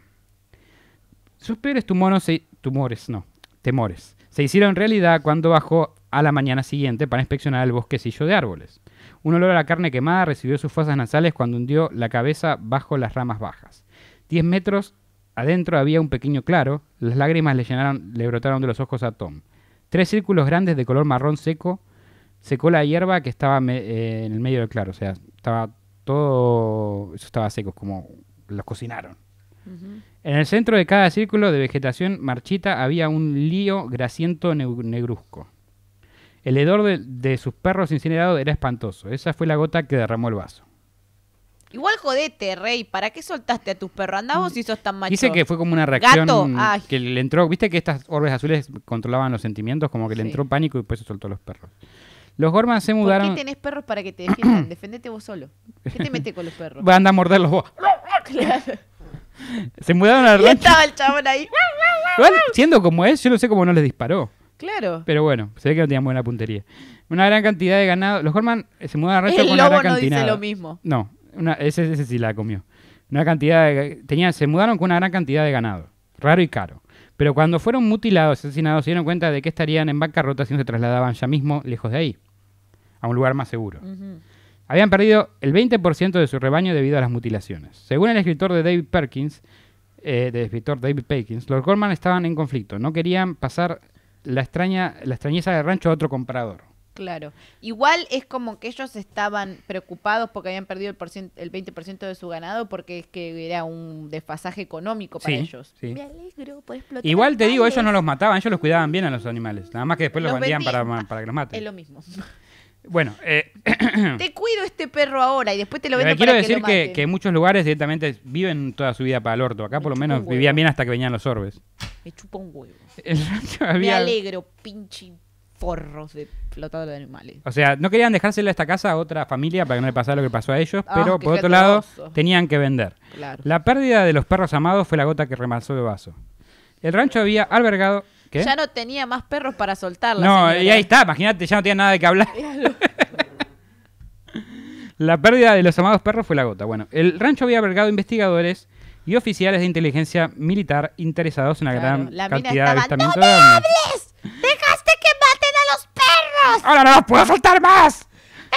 Sus peores tumores, tumores no, temores se hicieron realidad cuando bajó a la mañana siguiente para inspeccionar el bosquecillo de árboles. Un olor a la carne quemada recibió sus fosas nasales cuando hundió la cabeza bajo las ramas bajas. Diez metros adentro había un pequeño claro, las lágrimas le, llenaron, le brotaron de los ojos a Tom. Tres círculos grandes de color marrón seco secó la hierba que estaba eh, en el medio del claro, o sea, estaba todo, eso estaba seco, como los cocinaron. En el centro de cada círculo de vegetación marchita había un lío grasiento negruzco. El hedor de, sus perros incinerados era espantoso. Esa fue la gota que derramó el vaso. Igual jodete, rey. ¿Para qué soltaste a tus perros? andamos y si sos tan macho. Dice que fue como una reacción que le entró... Viste que estas orbes azules controlaban los sentimientos, como que le entró pánico y después se soltó a los perros. Los gorman se mudaron... ¿Por qué tenés perros para que te defiendan? Defendete vos solo. ¿Qué te metes con los perros? Anda a morderlos vos. claro. Se mudaron al ¿Qué estaba el chabón ahí. siendo como es, yo no sé cómo no les disparó. Claro. Pero bueno, se ve que no tenían buena puntería. Una gran cantidad de ganado. Los Horman eh, se mudaron a con una gran no dice lo mismo. No, ese, sí la comió. Una cantidad de, tenía, se mudaron con una gran cantidad de ganado. Raro y caro. Pero cuando fueron mutilados, asesinados, se dieron cuenta de que estarían en bancarrota si no se trasladaban ya mismo lejos de ahí, a un lugar más seguro. Habían perdido el 20% de su rebaño debido a las mutilaciones. Según el escritor de David Perkins, eh, escritor David Perkins, los Gorman estaban en conflicto. No querían pasar la, extraña, la extrañeza del rancho a otro comprador. Claro. Igual es como que ellos estaban preocupados porque habían perdido el, 20% de su ganado porque es que era un desfasaje económico para ellos. Igual te digo, ellos no los mataban, ellos los cuidaban bien a los animales. Nada más que después los, vendían para, para, que los maten. Es lo mismo. Bueno, eh, te cuido este perro ahora y después te lo vendo quiero para decir que, lo que, en muchos lugares directamente viven toda su vida para el orto. Acá, por lo menos, vivían bien hasta que venían los orbes. Me chupa un huevo. Me alegro, pinche forros de flotadores de animales. O sea, no querían dejársela a esta casa a otra familia para que no le pasara lo que pasó a ellos, ah, pero por otro lado tenían que vender. La pérdida de los perros amados fue la gota que remasó el vaso. El rancho había albergado ya no tenía más perros para soltarla. No, y ahí está, imagínate, ya no tenía nada de qué hablar. la pérdida de los amados perros fue la gota. Bueno, el rancho había albergado investigadores y oficiales de inteligencia militar interesados en la gran cantidad de avistamientos. ¡No me hables! ¡Dejaste que maten a los perros! ¡Ahora no los puedo soltar más!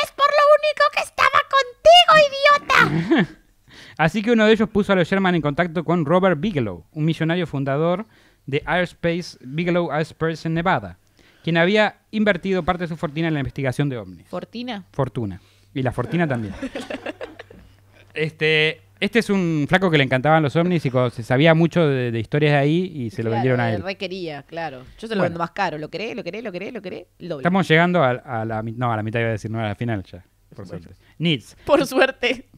¡Es por lo único que estaba contigo, idiota! Así que uno de ellos puso a los Sherman en contacto con Robert Bigelow, un millonario fundador de Airspace, Bigelow Airspace en Nevada, quien había invertido parte de su fortuna en la investigación de ovnis. ¿Fortina? Fortuna. Y la fortuna también. este, este es un flaco que le encantaban los ovnis y se sabía mucho de, historias de ahí y se lo vendieron a él. requería, claro. Yo se lo vendo más caro. ¿Lo querés? ¿Lo querés? ¿Lo ¿Lo Estamos llegando a, a, la... No, a la mitad iba a decir, no, a la final ya. Por, suerte. Por suerte.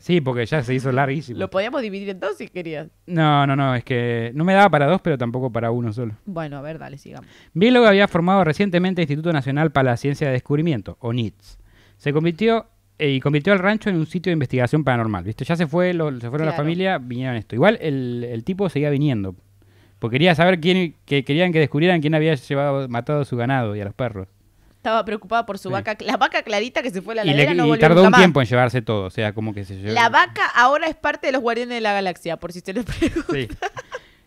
Sí, porque ya se hizo larguísimo. Lo podíamos dividir en dos si querías. No, no, no, es que no me daba para dos, pero tampoco para uno solo. Bueno, a ver, dale, sigamos. Bielog había formado recientemente el Instituto Nacional para la Ciencia de Descubrimiento, o NITS. Se convirtió eh, y convirtió al rancho en un sitio de investigación paranormal. ¿Viste? Ya se fue, se fueron la familia, vinieron esto. Igual el, tipo seguía viniendo. Porque quería saber quién, que querían que descubrieran quién había llevado, matado a su ganado y a los perros. Estaba preocupada por su vaca. La vaca clarita que se fue a la ladera no volvió y tardó un tiempo en llevarse todo, o sea, como que se llevó. La vaca ahora es parte de los Guardianes de la Galaxia, por si se lo pregunta.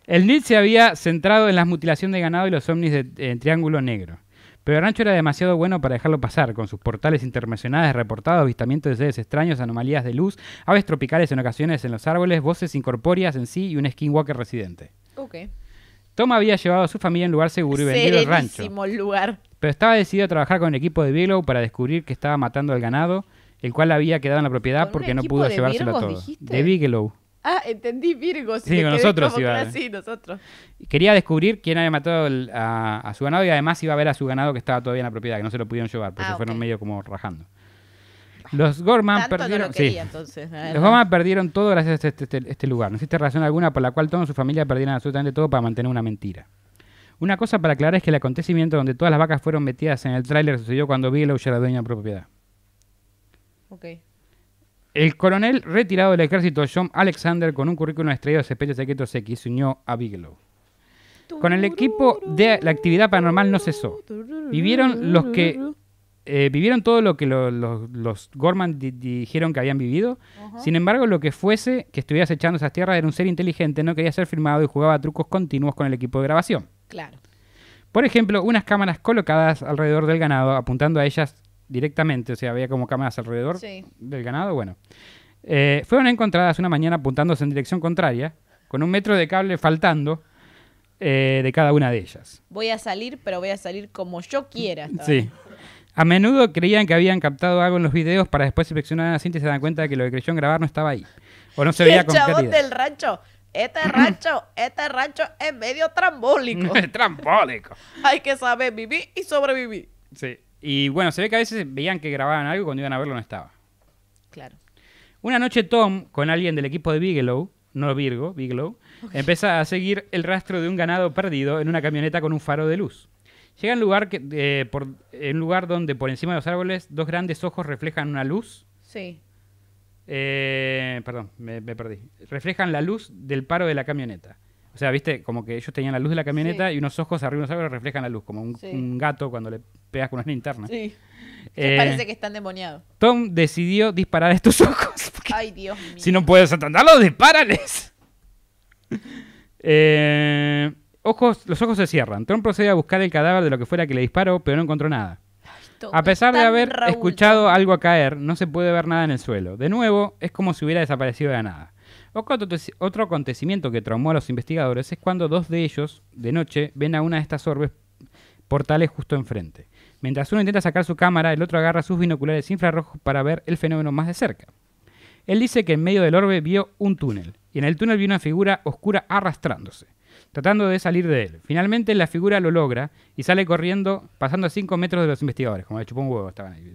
El NIT se había centrado en la mutilación de ganado y los ovnis en Triángulo Negro. Pero el Rancho era demasiado bueno para dejarlo pasar, con sus portales internacionales reportados, avistamientos de seres extraños, anomalías de luz, aves tropicales en ocasiones en los árboles, voces incorpóreas en sí y un skinwalker residente. Ok. Tom había llevado a su familia a un lugar seguro y vendido el rancho. lugar pero estaba decidido a trabajar con el equipo de Bigelow para descubrir que estaba matando al ganado, el cual había quedado en la propiedad porque no pudo llevárselo a todo. De Bigelow. Ah, entendí Virgo. sí, nosotros iba. nosotros. Quería descubrir quién había matado a, su ganado y además iba a ver a su ganado que estaba todavía en la propiedad, que no se lo pudieron llevar, porque ah, fueron medio como rajando. Los Gorman perdieron. los perdieron todo gracias a este, este, este, lugar. No existe razón alguna por la cual toda su familia perdieron absolutamente todo para mantener una mentira. Una cosa para aclarar es que el acontecimiento donde todas las vacas fueron metidas en el tráiler sucedió cuando Bigelow ya era dueño de propiedad. Ok. El coronel retirado del ejército John Alexander con un currículum estrellado de especies secretos X se unió a Bigelow. Con el equipo de la actividad paranormal no cesó. Vivieron los que eh, vivieron todo lo que los Gorman dijeron que habían vivido. Sin embargo, lo que fuese que estuviera acechando esas tierras era un ser inteligente, no quería ser firmado y jugaba trucos continuos con el equipo de grabación. Claro. Por ejemplo, unas cámaras colocadas alrededor del ganado, apuntando a ellas directamente, o sea, había como cámaras alrededor del ganado, bueno. Eh, fueron encontradas una mañana apuntándose en dirección contraria, con un metro de cable faltando eh, de cada una de ellas. Voy a salir, pero voy a salir como yo quiera. Mm, sí. A menudo creían que habían captado algo en los videos para después seleccionar la cinta y se dan cuenta de que lo que creyeron grabar no estaba ahí. O no se veía el del rancho este rancho, este rancho es medio trambólico. es trambólico. Hay que saber vivir y sobrevivir. Sí. Y bueno, se ve que a veces veían que grababan algo y cuando iban a verlo no estaba. Claro. Una noche Tom, con alguien del equipo de Bigelow, no Virgo, Bigelow, empieza a seguir el rastro de un ganado perdido en una camioneta con un faro de luz. Llega a un lugar, que, eh, por, un lugar donde por encima de los árboles dos grandes ojos reflejan una luz. Sí. Eh, perdón, me, perdí. Reflejan la luz del paro de la camioneta. O sea, viste, como que ellos tenían la luz de la camioneta y unos ojos arriba de abajo reflejan la luz, como un, gato cuando le pegas con una linterna. Sí. Eh, parece que están demoniados. Tom decidió disparar estos ojos. Ay, Dios mío. Si no puedes atandarlos, dispárales. Eh, ojos, los ojos se cierran. Tom procede a buscar el cadáver de lo que fuera que le disparó, pero no encontró nada a pesar de haber escuchado algo caer, no se puede ver nada en el suelo. De nuevo, es como si hubiera desaparecido de la nada. Otro acontecimiento que traumó a los investigadores es cuando dos de ellos, de noche, ven a una de estas orbes portales justo enfrente. Mientras uno intenta sacar su cámara, el otro agarra sus binoculares infrarrojos para ver el fenómeno más de cerca. Él dice que en medio del orbe vio un túnel, y en el túnel vio una figura oscura arrastrándose tratando de salir de él. Finalmente la figura lo logra y sale corriendo, pasando a cinco metros de los investigadores, como le chupó un huevo, estaban ahí.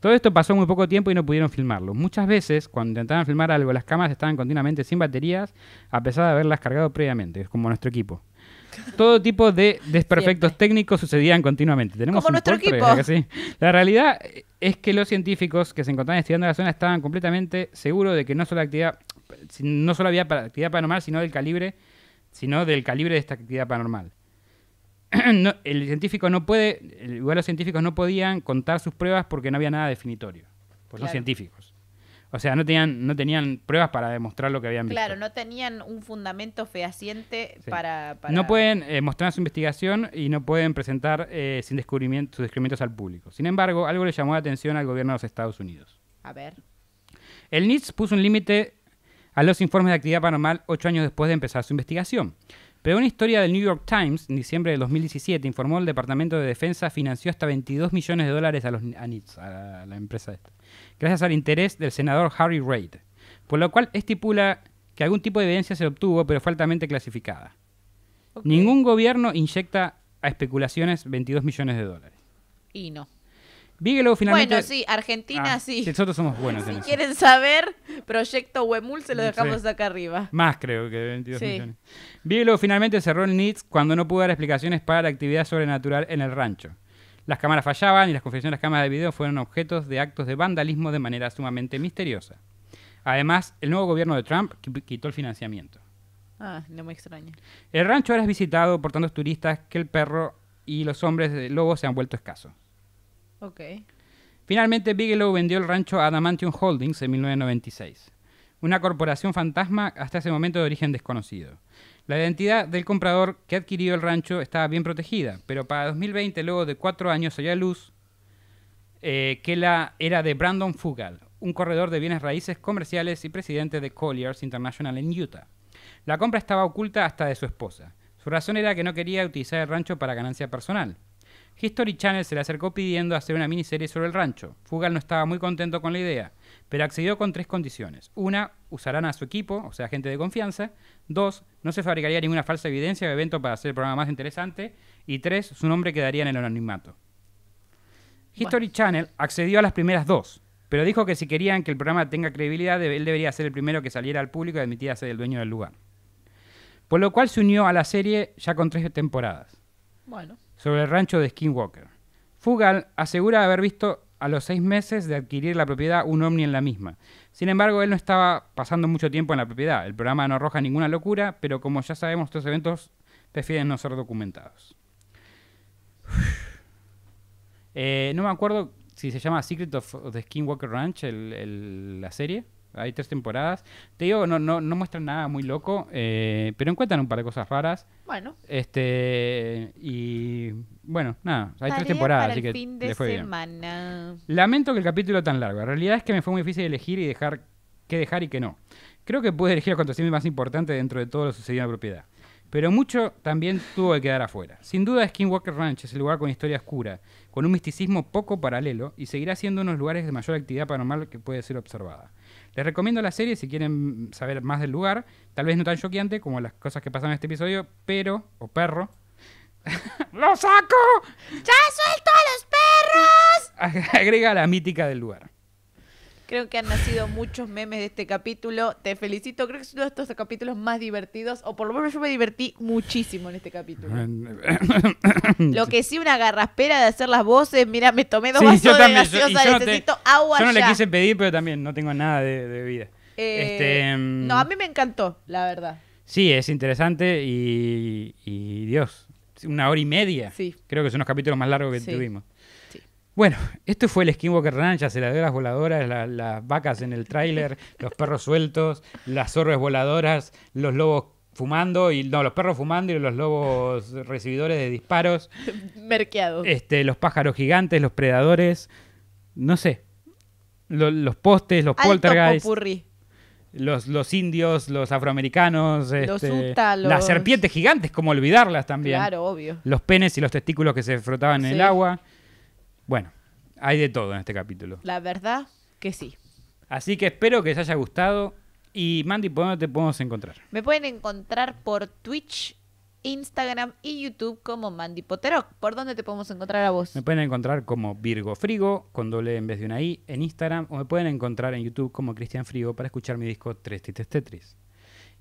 Todo esto pasó muy poco tiempo y no pudieron filmarlo. Muchas veces, cuando intentaban filmar algo, las cámaras estaban continuamente sin baterías, a pesar de haberlas cargado previamente, Es como nuestro equipo. Todo tipo de desperfectos técnicos sucedían continuamente. Tenemos un nuestro equipo. La, la realidad es que los científicos que se encontraban estudiando la zona estaban completamente seguros de que no solo, actividad, no solo había actividad paranormal, sino del calibre sino del calibre de esta actividad paranormal. el científico no puede, igual los científicos no podían contar sus pruebas porque no había nada definitorio, por los pues científicos. O sea, no tenían, no tenían pruebas para demostrar lo que habían visto. Claro, no tenían un fundamento fehaciente para, No pueden eh, mostrar su investigación y no pueden presentar eh, sin descubrimiento, sus descubrimientos al público. Sin embargo, algo le llamó la atención al gobierno de los Estados Unidos. A ver. El NITS puso un límite a los informes de actividad paranormal ocho años después de empezar su investigación. Pero una historia del New York Times, en diciembre de 2017, informó el Departamento de Defensa financió hasta 22 millones de dólares a, los, la empresa esta, gracias al interés del senador Harry Reid, por lo cual estipula que algún tipo de evidencia se obtuvo, pero fue altamente clasificada. Ningún gobierno inyecta a especulaciones 22 millones de dólares. Y no finalmente. Bueno, sí, Argentina ah, sí. Si quieren saber, proyecto Huemul se lo dejamos acá arriba. Más creo que 22 millones. finalmente cerró el NITS cuando no pudo dar explicaciones para la actividad sobrenatural en el rancho. Las cámaras fallaban y las confesiones de las cámaras de video fueron objetos de actos de vandalismo de manera sumamente misteriosa. Además, el nuevo gobierno de Trump quitó el financiamiento. Ah, no me extraño. El rancho ahora es visitado por tantos turistas que el perro y los hombres de lobo se han vuelto escasos. Finalmente, Bigelow vendió el rancho a Adamantium Holdings en 1996, una corporación fantasma hasta ese momento de origen desconocido. La identidad del comprador que adquirió el rancho estaba bien protegida, pero para 2020, luego de cuatro años, salió a luz eh, que la era de Brandon Fugal, un corredor de bienes raíces comerciales y presidente de Colliers International en Utah. La compra estaba oculta hasta de su esposa. Su razón era que no quería utilizar el rancho para ganancia personal. History Channel se le acercó pidiendo hacer una miniserie sobre el rancho. Fugal no estaba muy contento con la idea, pero accedió con tres condiciones. Una, usarán a su equipo, o sea, gente de confianza. Dos, no se fabricaría ninguna falsa evidencia o evento para hacer el programa más interesante. Y tres, su nombre quedaría en el anonimato. History Channel accedió a las primeras dos, pero dijo que si querían que el programa tenga credibilidad, él debería ser el primero que saliera al público y admitiera ser el dueño del lugar. Por lo cual se unió a la serie ya con tres temporadas. Bueno sobre el rancho de Skinwalker. Fugal asegura haber visto a los seis meses de adquirir la propiedad un ovni en la misma. Sin embargo, él no estaba pasando mucho tiempo en la propiedad. El programa no arroja ninguna locura, pero como ya sabemos, estos eventos prefieren no ser documentados. Eh, no me acuerdo si se llama Secret of, the Skinwalker Ranch, la serie. Hay tres temporadas. Te digo, no, no, no muestran nada muy loco, eh, pero encuentran un par de cosas raras. Bueno. Este, y bueno, nada, hay tres temporadas, el fin de semana. Lamento que el capítulo tan largo. La realidad es que me fue muy difícil elegir y dejar qué dejar y qué no. Creo que pude elegir el acontecimiento más importante dentro de todo lo sucedido en la propiedad. Pero mucho también tuvo que quedar afuera. Sin duda, Skinwalker Ranch es el lugar con historia oscura, con un misticismo poco paralelo y seguirá siendo uno de los lugares de mayor actividad paranormal que puede ser observada. Les recomiendo la serie si quieren saber más del lugar. Tal vez no tan choqueante como las cosas que pasaron en este episodio, pero, o perro. ¡Lo saco! ¡Ya suelto a los perros! Agrega la mítica del lugar. Creo que han nacido muchos memes de este capítulo. Te felicito. Creo que es uno de estos capítulos más divertidos, o por lo menos yo me divertí muchísimo en este capítulo. lo que sí, una garraspera de hacer las voces. Mira, me tomé dos sí, vasos de gaseosa, necesito agua Yo no le quise pedir, pero también no tengo nada de, vida. Eh, este, mm, no, a mí me encantó, la verdad. Sí, es interesante y, Dios, una hora y media. Sí. Creo que son los capítulos más largos que tuvimos. Bueno, esto fue el Skinwalker Ranch, las heladeras voladoras, las vacas en el tráiler, los perros sueltos, las zorras voladoras, los lobos fumando y no los perros fumando y los lobos recibidores de disparos merqueados este los pájaros gigantes los predadores no sé los, postes los Alto los, indios, los afroamericanos, este, las serpientes gigantes, como olvidarlas también. Claro, obvio. Los penes y los testículos que se frotaban en el agua. Bueno, hay de todo en este capítulo. La verdad que sí. Así que espero que les haya gustado. Y Mandy, ¿por dónde te podemos encontrar? Me pueden encontrar por Twitch, Instagram y YouTube como Mandy Poterok. ¿Por dónde te podemos encontrar a vos? Me pueden encontrar como Virgo Frigo, con doble en vez de una I, en Instagram. O me pueden encontrar en YouTube como Cristian Frigo para escuchar mi disco Tres Tetris.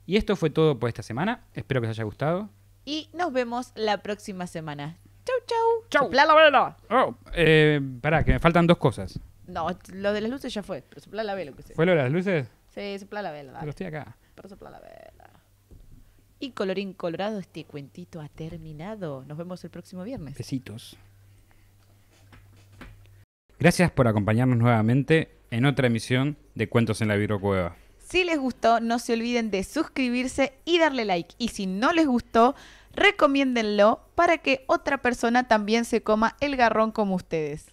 Y esto fue todo por esta semana. Espero que les haya gustado. Y nos vemos la próxima semana. Chau, chau. Chau. Sopla la vela. Oh, eh, pará, que me faltan dos cosas. No, lo de las luces ya fue. Pero sopla la vela, que ¿Fue lo de las luces? Sí, sopla la vela. Pero estoy acá. Pero sopla la vela. Y colorín colorado, este cuentito ha terminado. Nos vemos el próximo viernes. Besitos. Gracias por acompañarnos nuevamente en otra emisión de Cuentos en la Cueva. Si les gustó, no se olviden de suscribirse y darle like. Y si no les gustó, recomiéndenlo para que otra persona también se coma el garrón como ustedes.